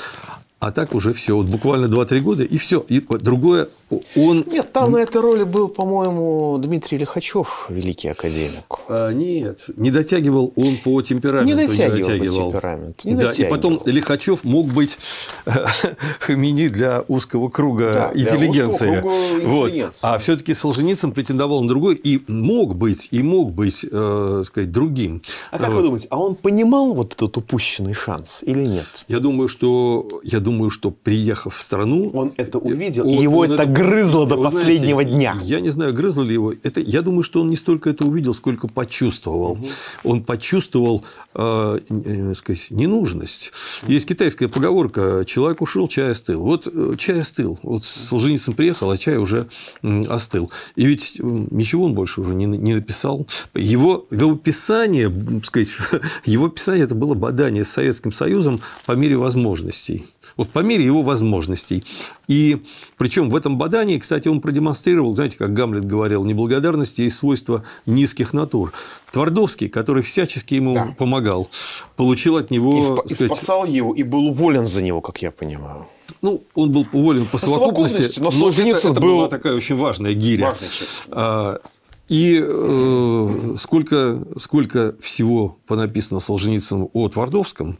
а так уже все. Вот буквально 2-3 года, и все. И другое он... Нет, там на этой роли был, по-моему, Дмитрий Лихачев, великий академик. А, нет, не дотягивал он по темпераменту. Не дотягивал, не дотягивал. по темпераменту. Не да, дотягивал. и потом Лихачев мог быть хамини для узкого круга да, интеллигенции. Для узкого круга вот. А все-таки Солженицын претендовал на другой и мог быть, и мог быть, э, сказать, другим. А как вот. вы думаете, а он понимал вот этот упущенный шанс или нет? Я думаю, что... Я думаю, думаю, что приехав в страну... Он это увидел, и его он это грызло до последнего знаете, дня. Я не знаю, грызло ли его. Это, я думаю, что он не столько это увидел, сколько почувствовал. Угу. Он почувствовал, э, э, сказать, ненужность. Угу. Есть китайская поговорка «человек ушел, чай остыл». Вот э, чай остыл. Вот Солженицын приехал, а чай уже остыл. И ведь э, ничего он больше уже не, не написал. Его, его писание, сказать, его писание – это было бадание с Советским Союзом по мере возможностей. Вот по мере его возможностей. И причем в этом бадании, кстати, он продемонстрировал, знаете, как Гамлет говорил, неблагодарности и свойства низких натур. Твардовский, который всячески ему да. помогал, получил от него... И, спа- сказать, и спасал его, и был уволен за него, как я понимаю. Ну, он был уволен по, совокупности, совокупности но, Солженицын это, это был... была такая очень важная гиря. А, и э, сколько, сколько всего понаписано Солженицыным о Твардовском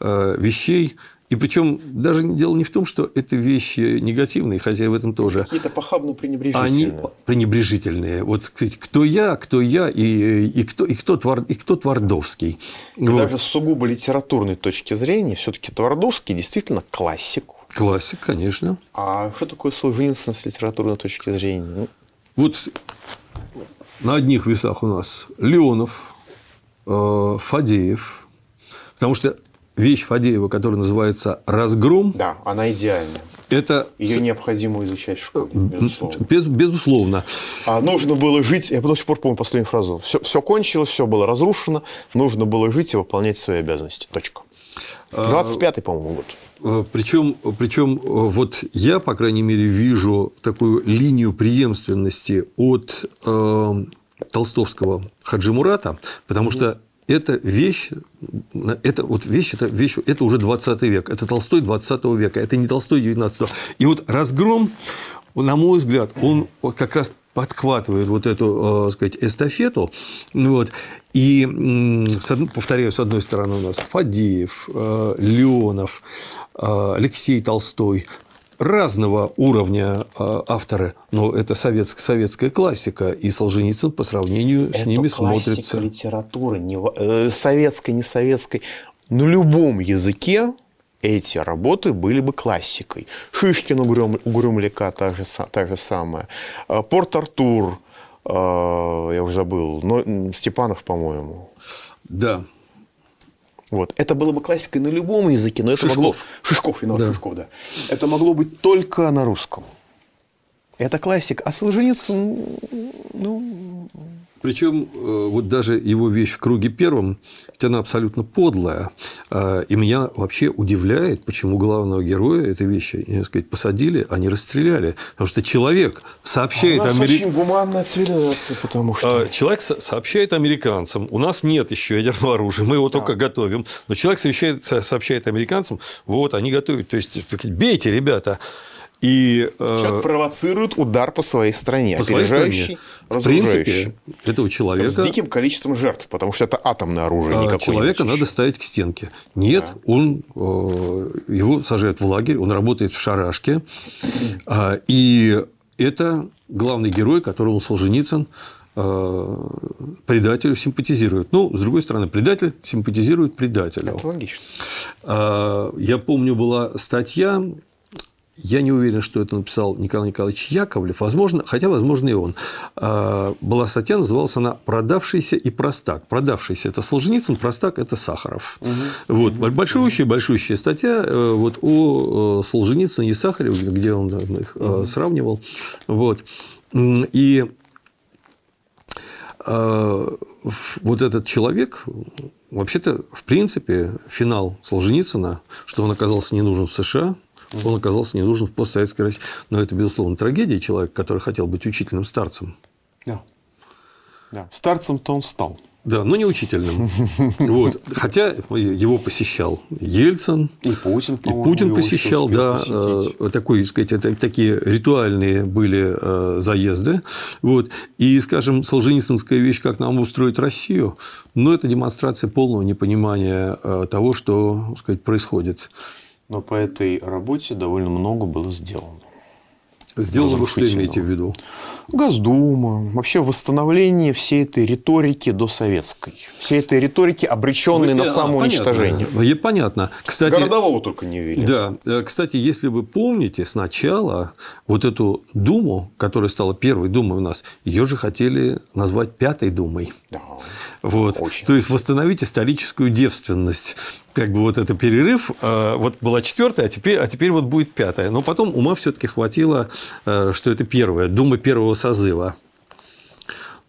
э, вещей, и причем даже дело не в том, что это вещи негативные, хотя в этом тоже. Какие-то похабно пренебрежительные. Они пренебрежительные. Вот кстати, кто я, кто я и, и, кто, и, кто, твор, и кто Твардовский. И вот. Даже с сугубо литературной точки зрения, все-таки Твардовский действительно классик. Классик, конечно. А что такое Солженицын с литературной точки зрения? Ну, вот на одних весах у нас Леонов, э, Фадеев, потому что вещь Фадеева, которая называется «Разгром». Да, она идеальна. Это... Ее необходимо изучать в школе, э, безусловно. Без, безусловно. А нужно было жить, я до сих пор помню последнюю фразу, все, все кончилось, все было разрушено, нужно было жить и выполнять свои обязанности. Точка. 25-й, а, по-моему, год. Э, причем, причем э, вот я, по крайней мере, вижу такую линию преемственности от э, толстовского Хаджи Мурата, потому что это вещь, это вот вещь, это вещь, это уже 20 век, это Толстой 20 века, это не Толстой 19 -го. И вот разгром, на мой взгляд, он как раз подхватывает вот эту, э, сказать, эстафету. Вот. И, повторяю, с одной стороны у нас Фадеев, э, Леонов, э, Алексей Толстой, разного уровня а, авторы, но это советская, советская классика, и Солженицын по сравнению это с ними смотрится. литературы, не, э, советской, не советской, на любом языке эти работы были бы классикой. Шишкин угрюм, Угрюмляка та же, та же самая. А, Порт Артур, э, я уже забыл, но Степанов, по-моему. Да, вот. Это было бы классикой на любом языке, но это Шишков. могло... Шишков, виноват, да. Шишков, да. Это могло быть только на русском. Это классик. А Солженицын, ну, причем э, вот даже его вещь в круге первом, хоть она абсолютно подлая, а, и меня вообще удивляет, почему главного героя этой вещи, не сказать, посадили, а не расстреляли. Потому что человек сообщает... А у нас Амери... очень гуманная цивилизация, потому что... А, человек сообщает американцам, у нас нет еще ядерного оружия, мы его да. только готовим, но человек сообщает, сообщает американцам, вот, они готовят, то есть, бейте, ребята, и, человек э, провоцирует удар по своей стране. По своей стране. В принципе, этого человека... С диким количеством жертв, потому что это атомное оружие. А, человека надо ставить к стенке. Нет, да. он, э, его сажают в лагерь, он работает в шарашке. Э, и это главный герой, которому Солженицын э, предателю симпатизирует. Ну, с другой стороны, предатель симпатизирует предателю. Это логично. А, я помню, была статья я не уверен, что это написал Николай Николаевич Яковлев, возможно, хотя, возможно, и он. А, была статья, называлась она «Продавшийся и простак». «Продавшийся» – это Солженицын, «Простак» – это Сахаров. Угу. Вот. Угу. Большущая, большущая статья э, вот, о э, Солженицыне и Сахаре, где он их угу. сравнивал. Вот. И вот этот человек, вообще-то, в принципе, финал Солженицына, что он оказался не нужен в США – он оказался не нужен в постсоветской России. Но это, безусловно, трагедия человека, который хотел быть учителем старцем. Да. да. Старцем-то он стал. Да, но не учительным. Вот. Хотя его посещал Ельцин. И Путин, И Путин посещал, да. Э, Такой, сказать, это, такие ритуальные были э, заезды. Вот. И, скажем, Солженицынская вещь, как нам устроить Россию, но ну, это демонстрация полного непонимания э, того, что сказать, происходит. Но по этой работе довольно много было сделано. Сделано, что имеете в виду? Госдума, вообще восстановление всей этой риторики до советской, всей этой риторики, обреченной Вы, на самоуничтожение. Понятно. Э, понятно. Кстати, Городового только не вели. Да. Э, кстати, если вы помните, сначала вот эту Думу, которая стала первой Думой у нас, ее же хотели назвать Пятой Думой. Да. Вот. Очень. То есть, восстановить историческую девственность как бы вот это перерыв. Э, вот была четвертая, а теперь, а теперь вот будет пятая. Но потом ума все-таки хватило, что это первая. Дума первого созыва.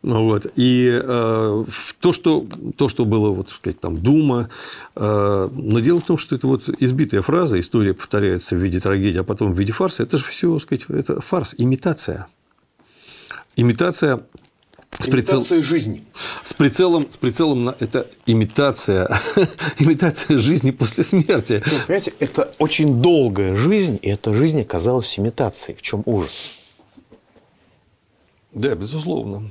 ну Вот. И э, то, что, то, что было, вот, сказать, там, Дума. Э, но дело в том, что это вот избитая фраза, история повторяется в виде трагедии, а потом в виде фарса. Это же все, сказать, это фарс, имитация. Имитация с прицел... жизни. С прицелом, с прицелом на... это имитация, имитация жизни после смерти. Ну, понимаете, это очень долгая жизнь, и эта жизнь оказалась имитацией, в чем ужас. Да, безусловно.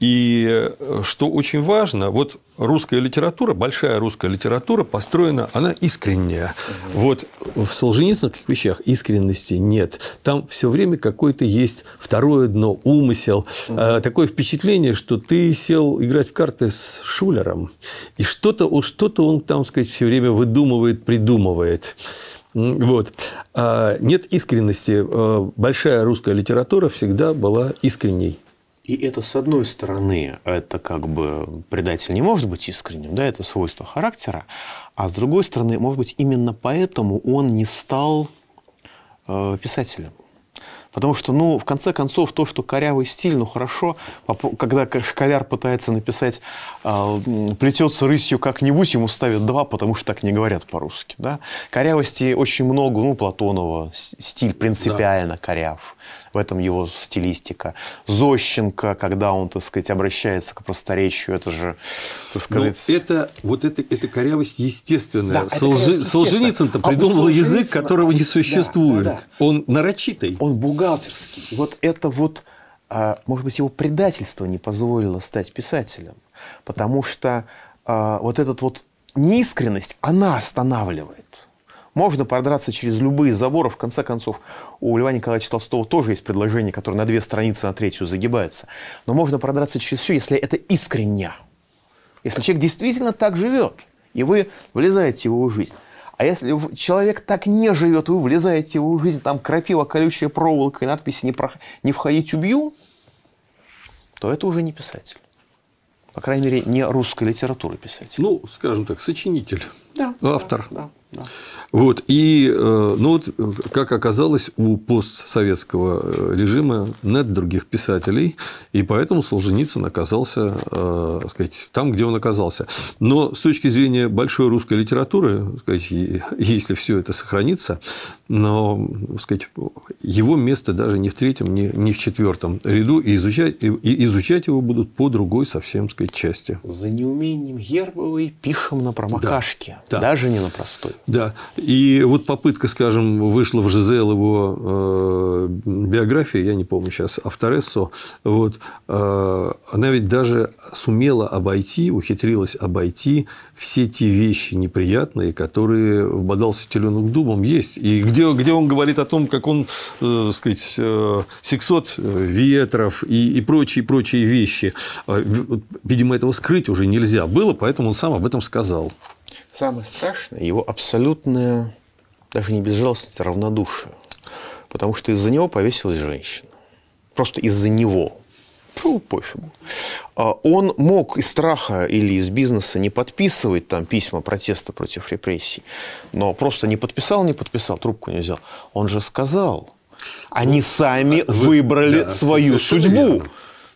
И э, что очень важно, вот русская литература, большая русская литература построена, она искренняя. Угу. Вот в Солженицынских вещах искренности нет. Там все время какое-то есть второе дно, умысел. Угу. Такое впечатление, что ты сел играть в карты с Шулером, и что-то что он там, сказать, все время выдумывает, придумывает. Вот. А, нет искренности. Э, большая русская литература всегда была искренней. И это, с одной стороны, это как бы предатель не может быть искренним, да, это свойство характера, а с другой стороны, может быть, именно поэтому он не стал э, писателем. Потому что, ну, в конце концов, то, что корявый стиль, ну, хорошо, когда школяр пытается написать а, «плетется рысью как-нибудь», ему ставят два, потому что так не говорят по-русски, да. Корявости очень много, ну, Платонова стиль принципиально да. коряв в этом его стилистика. Зощенко, когда он, так сказать, обращается к просторечию, это же, так ну, сказать... Ну, это, вот это, это корявость естественная. Да, Солжи... Солженицын-то придумал а Солженицына... язык, которого не существует. Да, да. Он нарочитый. Он бухгалтерский. Вот это вот, а, может быть, его предательство не позволило стать писателем. Потому что а, вот этот вот неискренность, она останавливает. Можно продраться через любые заборы. В конце концов, у Льва Николаевича Толстого тоже есть предложение, которое на две страницы, на третью загибается. Но можно продраться через все, если это искренне. Если человек действительно так живет, и вы влезаете в его жизнь. А если человек так не живет, вы влезаете в его жизнь, там крапива, колючая проволока и надписи «Не, про... не входить, убью», то это уже не писатель. По крайней мере, не русской литературы писатель. Ну, скажем так, сочинитель да, автор. Да, да, да. Вот, и, э, ну вот, как оказалось, у постсоветского э, режима нет других писателей, и поэтому Солженицын оказался, э, так сказать, там, где он оказался. Но с точки зрения большой русской литературы, сказать, если все это сохранится, но, сказать, его место даже не в третьем, не, не в четвертом ряду, и изучать, и изучать его будут по другой совсем, сказать, части. За неумением Гербовой пишем на промокашке. Да. Да. Даже не на простой. Да. И вот попытка, скажем, вышла в ЖЗЛ его э, биография, я не помню сейчас, Авторессо, вот, э, она ведь даже сумела обойти, ухитрилась обойти все те вещи неприятные, которые в «Бодался теленок дубом» есть. И где, где он говорит о том, как он, э, сказать, э, 600 э, ветров и, и прочие, прочие вещи. А, видимо, этого скрыть уже нельзя было, поэтому он сам об этом сказал. Самое страшное его абсолютное, даже не безжалостность, а равнодушие. Потому что из-за него повесилась женщина. Просто из-за него. Ну, пофигу. А он мог из страха или из бизнеса не подписывать там письма протеста против репрессий, но просто не подписал, не подписал, трубку не взял. Он же сказал, ну, они сами а Вы, выбрали да, свою судьбу. Верно.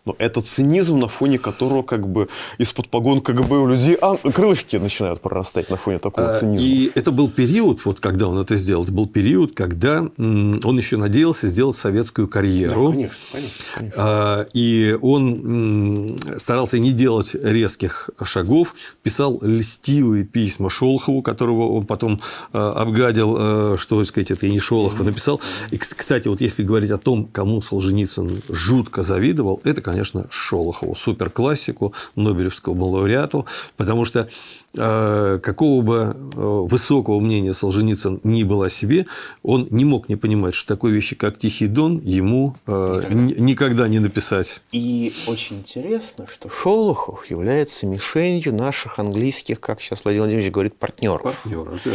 Но это цинизм, на фоне которого как бы из-под погон КГБ у людей а, крылышки начинают прорастать на фоне такого а, цинизма. И это был период, вот когда он это сделал, это был период, когда он еще надеялся сделать советскую карьеру. Да, конечно, конечно, конечно. А, и он старался не делать резких шагов, писал льстивые письма Шолохову, которого он потом а, обгадил, что, сказать, это и не Шолохов написал. И, кстати, вот если говорить о том, кому Солженицын жутко завидовал, это, конечно, Шолохову, суперклассику, Нобелевскому лауреату, потому что э, какого бы э, высокого мнения Солженицын ни был о себе, он не мог не понимать, что такой вещи, как «Тихий дон», ему э, никогда. никогда не написать. И очень интересно, что Шолохов является мишенью наших английских, как сейчас Владимир Владимирович говорит, партнеров. Партнеров, да.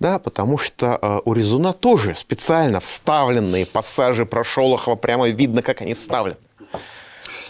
Да, потому что э, у Резуна тоже специально вставленные пассажи про Шолохова, прямо видно, как они вставлены.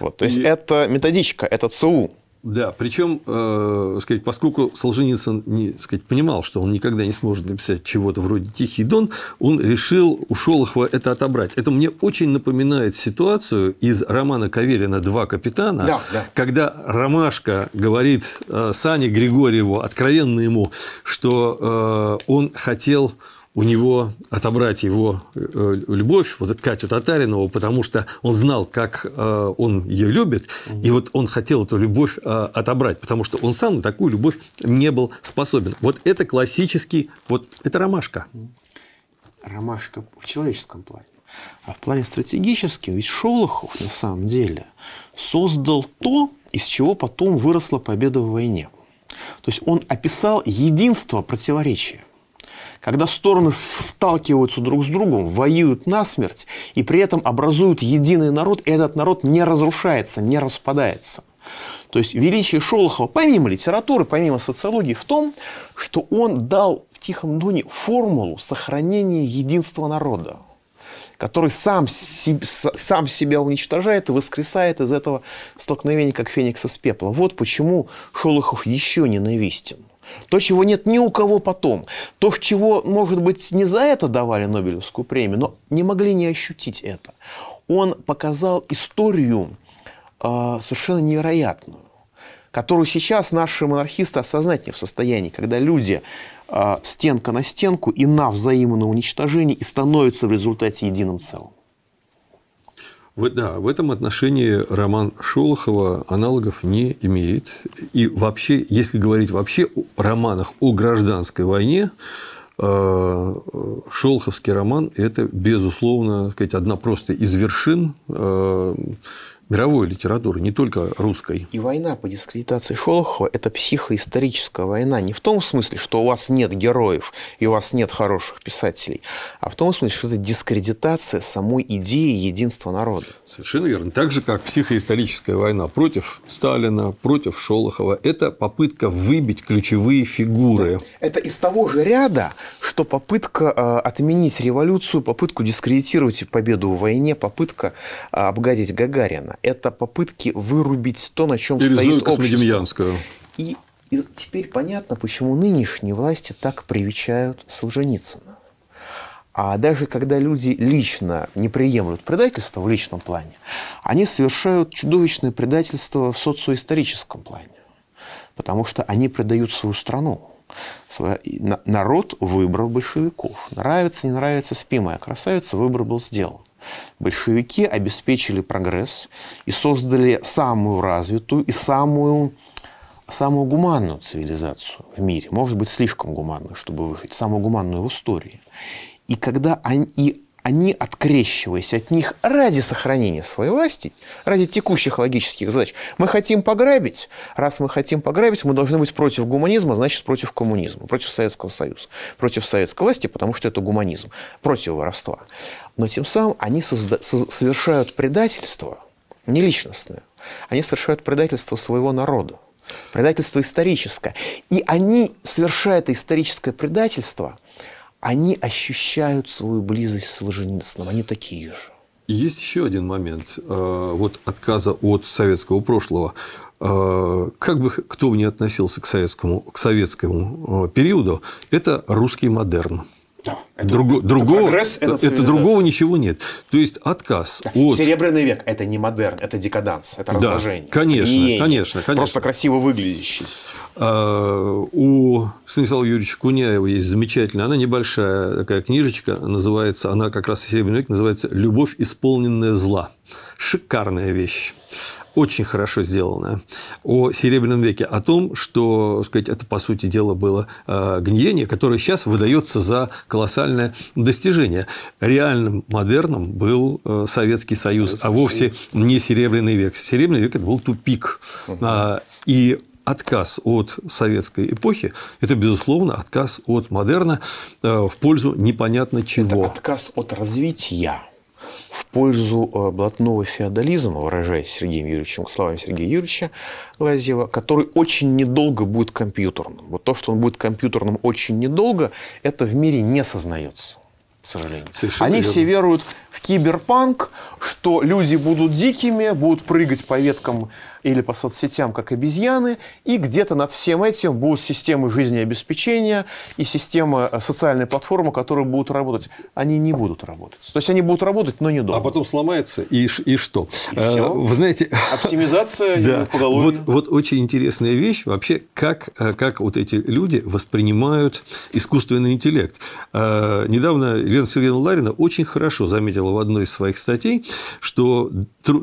Вот, то есть, и... это методичка, это ЦУ. Да, причем, э, сказать, поскольку Солженицын не, сказать, понимал, что он никогда не сможет написать чего-то вроде «Тихий дон», он решил у Шолохова это отобрать. Это мне очень напоминает ситуацию из романа Каверина «Два капитана», да, да. когда Ромашка говорит э, Сане Григорьеву, откровенно ему, что э, он хотел у него отобрать его э, любовь, вот Катю Татаринову, потому что он знал, как э, он ее любит, и вот он хотел эту любовь э, отобрать, потому что он сам на такую любовь не был способен. Вот это классический, вот это ромашка. Ромашка в человеческом плане. А в плане стратегическом, ведь Шолохов на самом деле создал то, из чего потом выросла победа в войне. То есть он описал единство противоречия когда стороны сталкиваются друг с другом, воюют насмерть и при этом образуют единый народ, и этот народ не разрушается, не распадается. То есть величие Шолохова, помимо литературы, помимо социологии, в том, что он дал в Тихом Доне формулу сохранения единства народа, который сам, сам себя уничтожает и воскресает из этого столкновения, как феникс из пепла. Вот почему Шолохов еще ненавистен. То, чего нет ни у кого потом. То, чего, может быть, не за это давали Нобелевскую премию, но не могли не ощутить это. Он показал историю э, совершенно невероятную, которую сейчас наши монархисты осознать не в состоянии, когда люди э, стенка на стенку и на взаимное уничтожение и становятся в результате единым целым. В, да, в этом отношении роман Шолохова аналогов не имеет. И вообще, если говорить вообще о романах о гражданской войне, э, Шолоховский роман – это, безусловно, сказать, одна просто из вершин э, мировой литературы, не только русской. И война по дискредитации Шолохова – это психоисторическая война. Не в том смысле, что у вас нет героев и у вас нет хороших писателей, а в том смысле, что это дискредитация самой идеи единства народа. Совершенно верно. Так же, как психоисторическая война против Сталина, против Шолохова – это попытка выбить ключевые фигуры. Это из того же ряда, что попытка э, отменить революцию, попытку дискредитировать победу в войне, попытка э, обгадить Гагарина это попытки вырубить то, на чем Иризуя стоит общество. И, и теперь понятно, почему нынешние власти так привечают Солженицына. А даже когда люди лично не приемлют предательство в личном плане, они совершают чудовищное предательство в социоисторическом плане. Потому что они предают свою страну. Народ выбрал большевиков. Нравится, не нравится, спи, моя красавица, выбор был сделан. Большевики обеспечили прогресс и создали самую развитую и самую самую гуманную цивилизацию в мире, может быть, слишком гуманную, чтобы выжить, самую гуманную в истории. И когда они, и они, открещиваясь от них ради сохранения своей власти, ради текущих логических задач, мы хотим пограбить. Раз мы хотим пограбить, мы должны быть против гуманизма, значит, против коммунизма, против Советского Союза, против советской власти, потому что это гуманизм, против воровства. Но тем самым они совершают предательство, не личностное, они совершают предательство своего народа, предательство историческое. И они, совершая это историческое предательство, они ощущают свою близость с Солженицыным, они такие же. Есть еще один момент э, вот отказа от советского прошлого. Э, как бы кто ни относился к советскому, к советскому э, периоду, это русский модерн. Да, это, Друго, это, другого, это, прогресс, это, это другого ничего нет. То есть отказ да. от... Серебряный век – это не модерн, это декаданс, это да, разложение. Конечно, конечно, конечно. Просто красиво выглядящий. А, у Станислава Юрьевича Куняева есть замечательная, она небольшая такая книжечка, называется, она как раз из Серебряный век, называется «Любовь, исполненная зла». Шикарная вещь очень хорошо сделанная, о Серебряном веке, о том, что, сказать, это, по сути дела, было а, гниение, которое сейчас выдается за колоссальное достижение. Реальным модерном был а, Советский Союз, Советский а вовсе Союз. не Серебряный век. Серебряный век – это был тупик. Угу. И отказ от советской эпохи – это, безусловно, отказ от модерна э, в пользу непонятно чего. Это отказ от развития в пользу э, блатного феодализма, выражаясь Сергеем Юрьевичем, словами Сергея Юрьевича Глазьева, который очень недолго будет компьютерным. Вот то, что он будет компьютерным очень недолго, это в мире не сознается. К сожалению. Совершенно Они верно. все веруют в киберпанк, что люди будут дикими, будут прыгать по веткам или по соцсетям, как обезьяны, и где-то над всем этим будут системы жизнеобеспечения и системы э, социальной платформы, которые будут работать. Они не будут работать. То есть они будут работать, но недолго. А потом сломается и, и что? И а, Вы знаете... Оптимизация да. поголовья. Вот, вот очень интересная вещь вообще, как, э, как вот эти люди воспринимают искусственный интеллект. недавно Елена Сергеевна Ларина очень хорошо заметила в одной из своих статей, что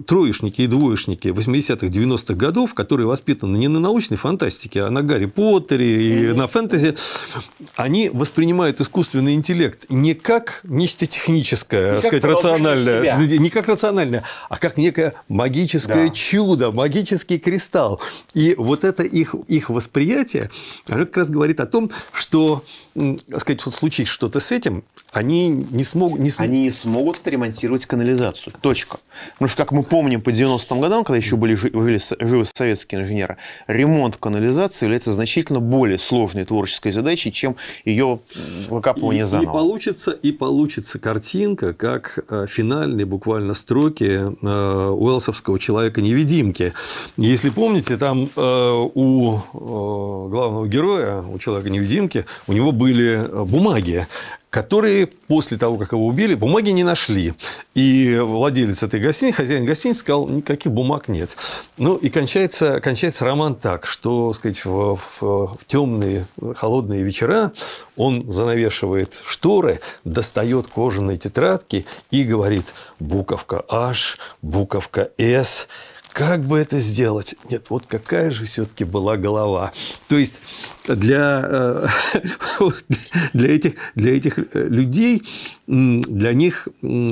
троечники и двоечники 80-х, 90-х 90-х годов, которые воспитаны не на научной фантастике, а на Гарри Поттере и на фэнтези, они воспринимают искусственный интеллект не как нечто техническое, не а сказать, рациональное, не как рациональное, а как некое магическое да. чудо, магический кристалл. И вот это их, их восприятие, оно как раз говорит о том, что сказать, вот случись что-то с этим, они не смогут... Не см... Они не смогут отремонтировать канализацию. Точка. Потому что, как мы помним, по 90-м годам, когда еще были жили, живы советские инженеры, ремонт канализации является значительно более сложной творческой задачей, чем ее выкапывание и, заново. И получится, и получится картинка, как э, финальные буквально строки э, Уэллсовского «Человека-невидимки». Если помните, там э, у главного героя, у Человека-невидимки, у него был были э, бумаги, которые после того, как его убили, бумаги не нашли. И владелец этой гостиницы, хозяин гостиницы, сказал, никаких бумаг нет. Ну, и кончается, кончается роман так, что, сказать, в, в, в темные холодные вечера он занавешивает шторы, достает кожаные тетрадки и говорит «буковка H», «буковка S», как бы это сделать? Нет, вот какая же все-таки была голова. То есть для, э, для, этих, для этих э, людей, для них,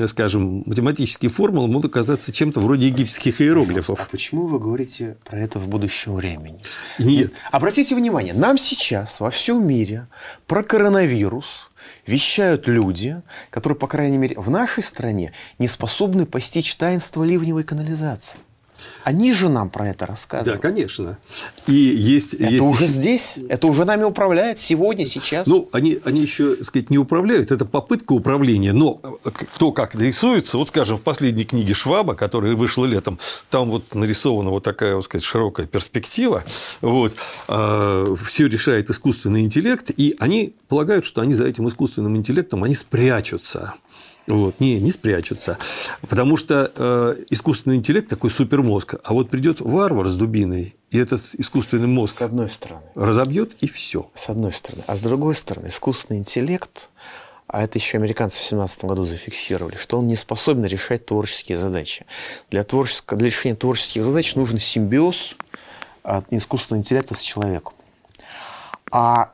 скажем, математические формулы могут оказаться чем-то вроде египетских иероглифов. А почему вы говорите про это в будущем времени? Нет. Обратите внимание, нам сейчас во всем мире про коронавирус – вещают люди, которые, по крайней мере, в нашей стране не способны постичь таинство ливневой канализации. Они же нам про это рассказывают. Да, конечно. И есть... Это есть уже здесь, это уже нами управляет сегодня, сейчас. Ну, они, они еще, так сказать, не управляют, это попытка управления, но э, кто как рисуется, вот, скажем, в последней книге Шваба, которая вышла летом, там вот нарисована вот такая, вот сказать, широкая перспектива, вот, а, все решает искусственный интеллект, и они полагают, что они за этим искусственным интеллектом, они спрячутся. Вот. Не, не спрячутся. Потому что э, искусственный интеллект такой супермозг. А вот придет варвар с дубиной, и этот искусственный мозг... С одной стороны. Разобьет, и все. С одной стороны. А с другой стороны, искусственный интеллект, а это еще американцы в 17 году зафиксировали, что он не способен решать творческие задачи. Для, творческого, для решения творческих задач нужен симбиоз э, от искусственного интеллекта с человеком. А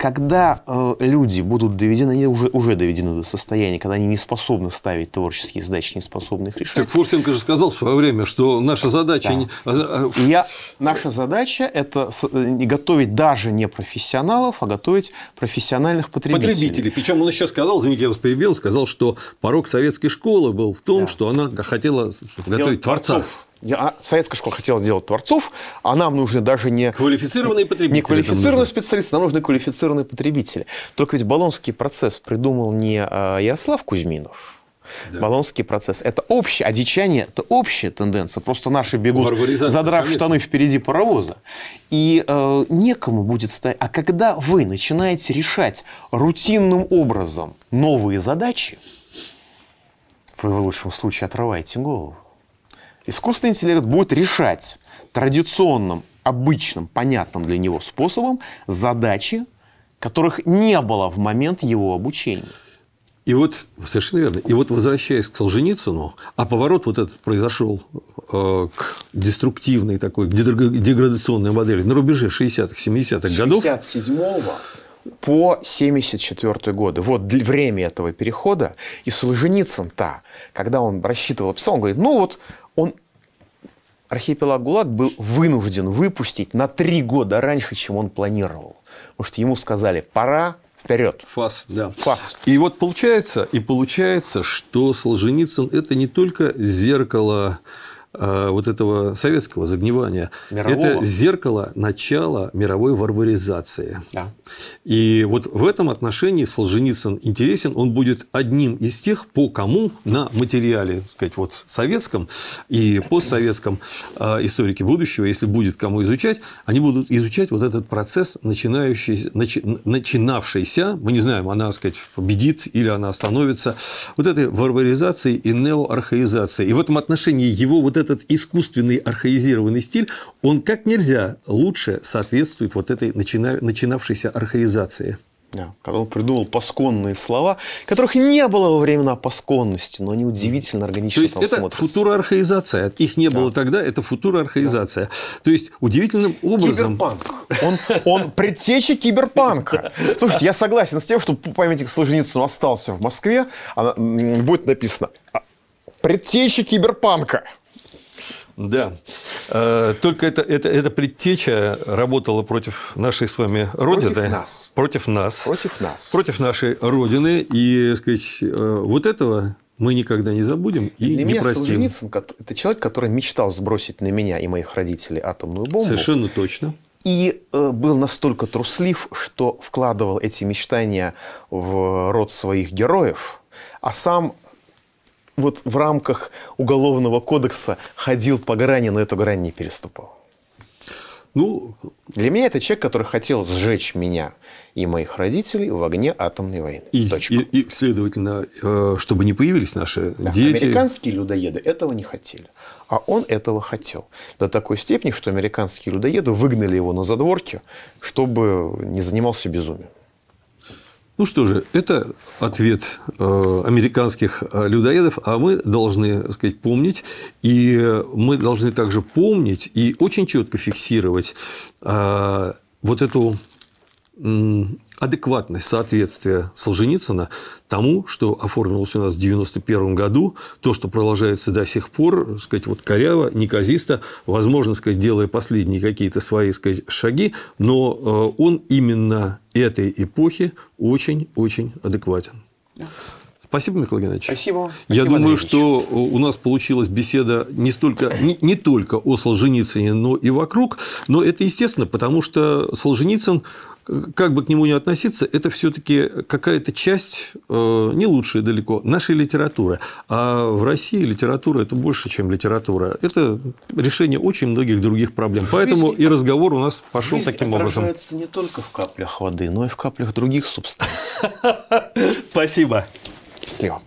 когда э, люди будут доведены, они уже, уже доведены до состояния, когда они не способны ставить творческие задачи, не способны их решать. Так Фурсенко же сказал в свое время, что наша задача... Да. Не... А, а, я, наша задача – это э, готовить даже не профессионалов, а готовить профессиональных потребителей. Потребителей. Причем он еще сказал, извините, я вас перебил, сказал, что порог советской школы был в том, да. что она хотела готовить Делать Творцов. А, советская школа хотела сделать творцов, а нам нужны даже не... Квалифицированные потребители. Не квалифицированные специалисты, нам нужны квалифицированные потребители. Только ведь Болонский процесс придумал не а, Ярослав Кузьминов, да. Болонский процесс. Это общее одичание, это общая тенденция. Просто наши бегут, задрав конечно. штаны впереди паровоза. И э, некому будет стоять. А когда вы начинаете решать рутинным образом новые задачи, вы в лучшем случае отрываете голову. Искусственный интеллект будет решать традиционным, обычным, понятным для него способом задачи, которых не было в момент его обучения. И вот, совершенно верно, и вот возвращаясь к Солженицыну, а поворот вот этот произошел э, к деструктивной такой, к деградационной модели на рубеже 60-х, 70-х годов. 67-го по 74 й годы. Вот время этого перехода. И Солженицын-то, когда он рассчитывал, писал, он говорит, ну вот он архипелаг ГУЛАГ был вынужден выпустить на три года раньше, чем он планировал. Потому что ему сказали, пора вперед. Фас, да. Фас. И вот получается, и получается, что Солженицын – это не только зеркало Э, вот этого советского загнивания. Мирового. Это зеркало начала мировой варваризации. Да. И вот в этом отношении Солженицын интересен. Он будет одним из тех, по кому на материале, так сказать, вот советском и постсоветском э, историки будущего, если будет кому изучать, они будут изучать вот этот процесс, начинающий, начи, начинавшийся, мы не знаем, она, так сказать, победит или она остановится, вот этой варваризации и неоархаизации. И в этом отношении его вот этот искусственный архаизированный стиль, он как нельзя лучше соответствует вот этой начина... начинавшейся архаизации. Да, когда он придумал пасконные слова, которых не было во времена пасконности, но они удивительно органично То есть, это смотрятся. архаизация, Их не да. было тогда, это футурархаизация. Да. То есть, удивительным образом... Киберпанк. Он, он предтеча киберпанка. Слушайте, я согласен с тем, что памятник Солженицыну остался в Москве. Она, будет написано «Предтеча киберпанка». Да. Э, только это, это, это предтеча работала против нашей с вами Родины. Против нас. Против нас. Против нас. Против нашей Родины. И, сказать, э, вот этого мы никогда не забудем и Для не меня простим. Солженицын – это человек, который мечтал сбросить на меня и моих родителей атомную бомбу. Совершенно точно. И э, был настолько труслив, что вкладывал эти мечтания в род своих героев, а сам вот в рамках Уголовного кодекса ходил по грани, но эту грань не переступал? Ну, для меня это человек, который хотел сжечь меня и моих родителей в огне атомной войны. И, и, и следовательно, э, чтобы не появились наши да, дети. Американские людоеды этого не хотели. А он этого хотел. До такой степени, что американские людоеды выгнали его на задворки, чтобы не занимался безумием. Ну что же, это ответ э, американских э, людоедов, а мы должны так сказать, помнить, и мы должны также помнить и очень четко фиксировать э, вот эту адекватность соответствия Солженицына тому, что оформилось у нас в 1991 году, то, что продолжается до сих пор, сказать, вот коряво, неказисто, возможно, сказать, делая последние какие-то свои сказать, шаги, но э, он именно этой эпохи очень-очень адекватен. Спасибо, Михаил Геннадьевич. Спасибо. Я Спасибо, думаю, что у нас получилась беседа не, столько, не, не только о Солженицыне, но и вокруг. Но это естественно, потому что Солженицын как бы к нему ни относиться, это все-таки какая-то часть, э, не лучшая далеко, нашей литературы. А в России литература – это больше, чем литература. Это решение очень многих других проблем. Поэтому Жизнь, и разговор у нас пошел Жизнь таким образом. не только в каплях воды, но и в каплях других субстанций. Спасибо. Счастливо.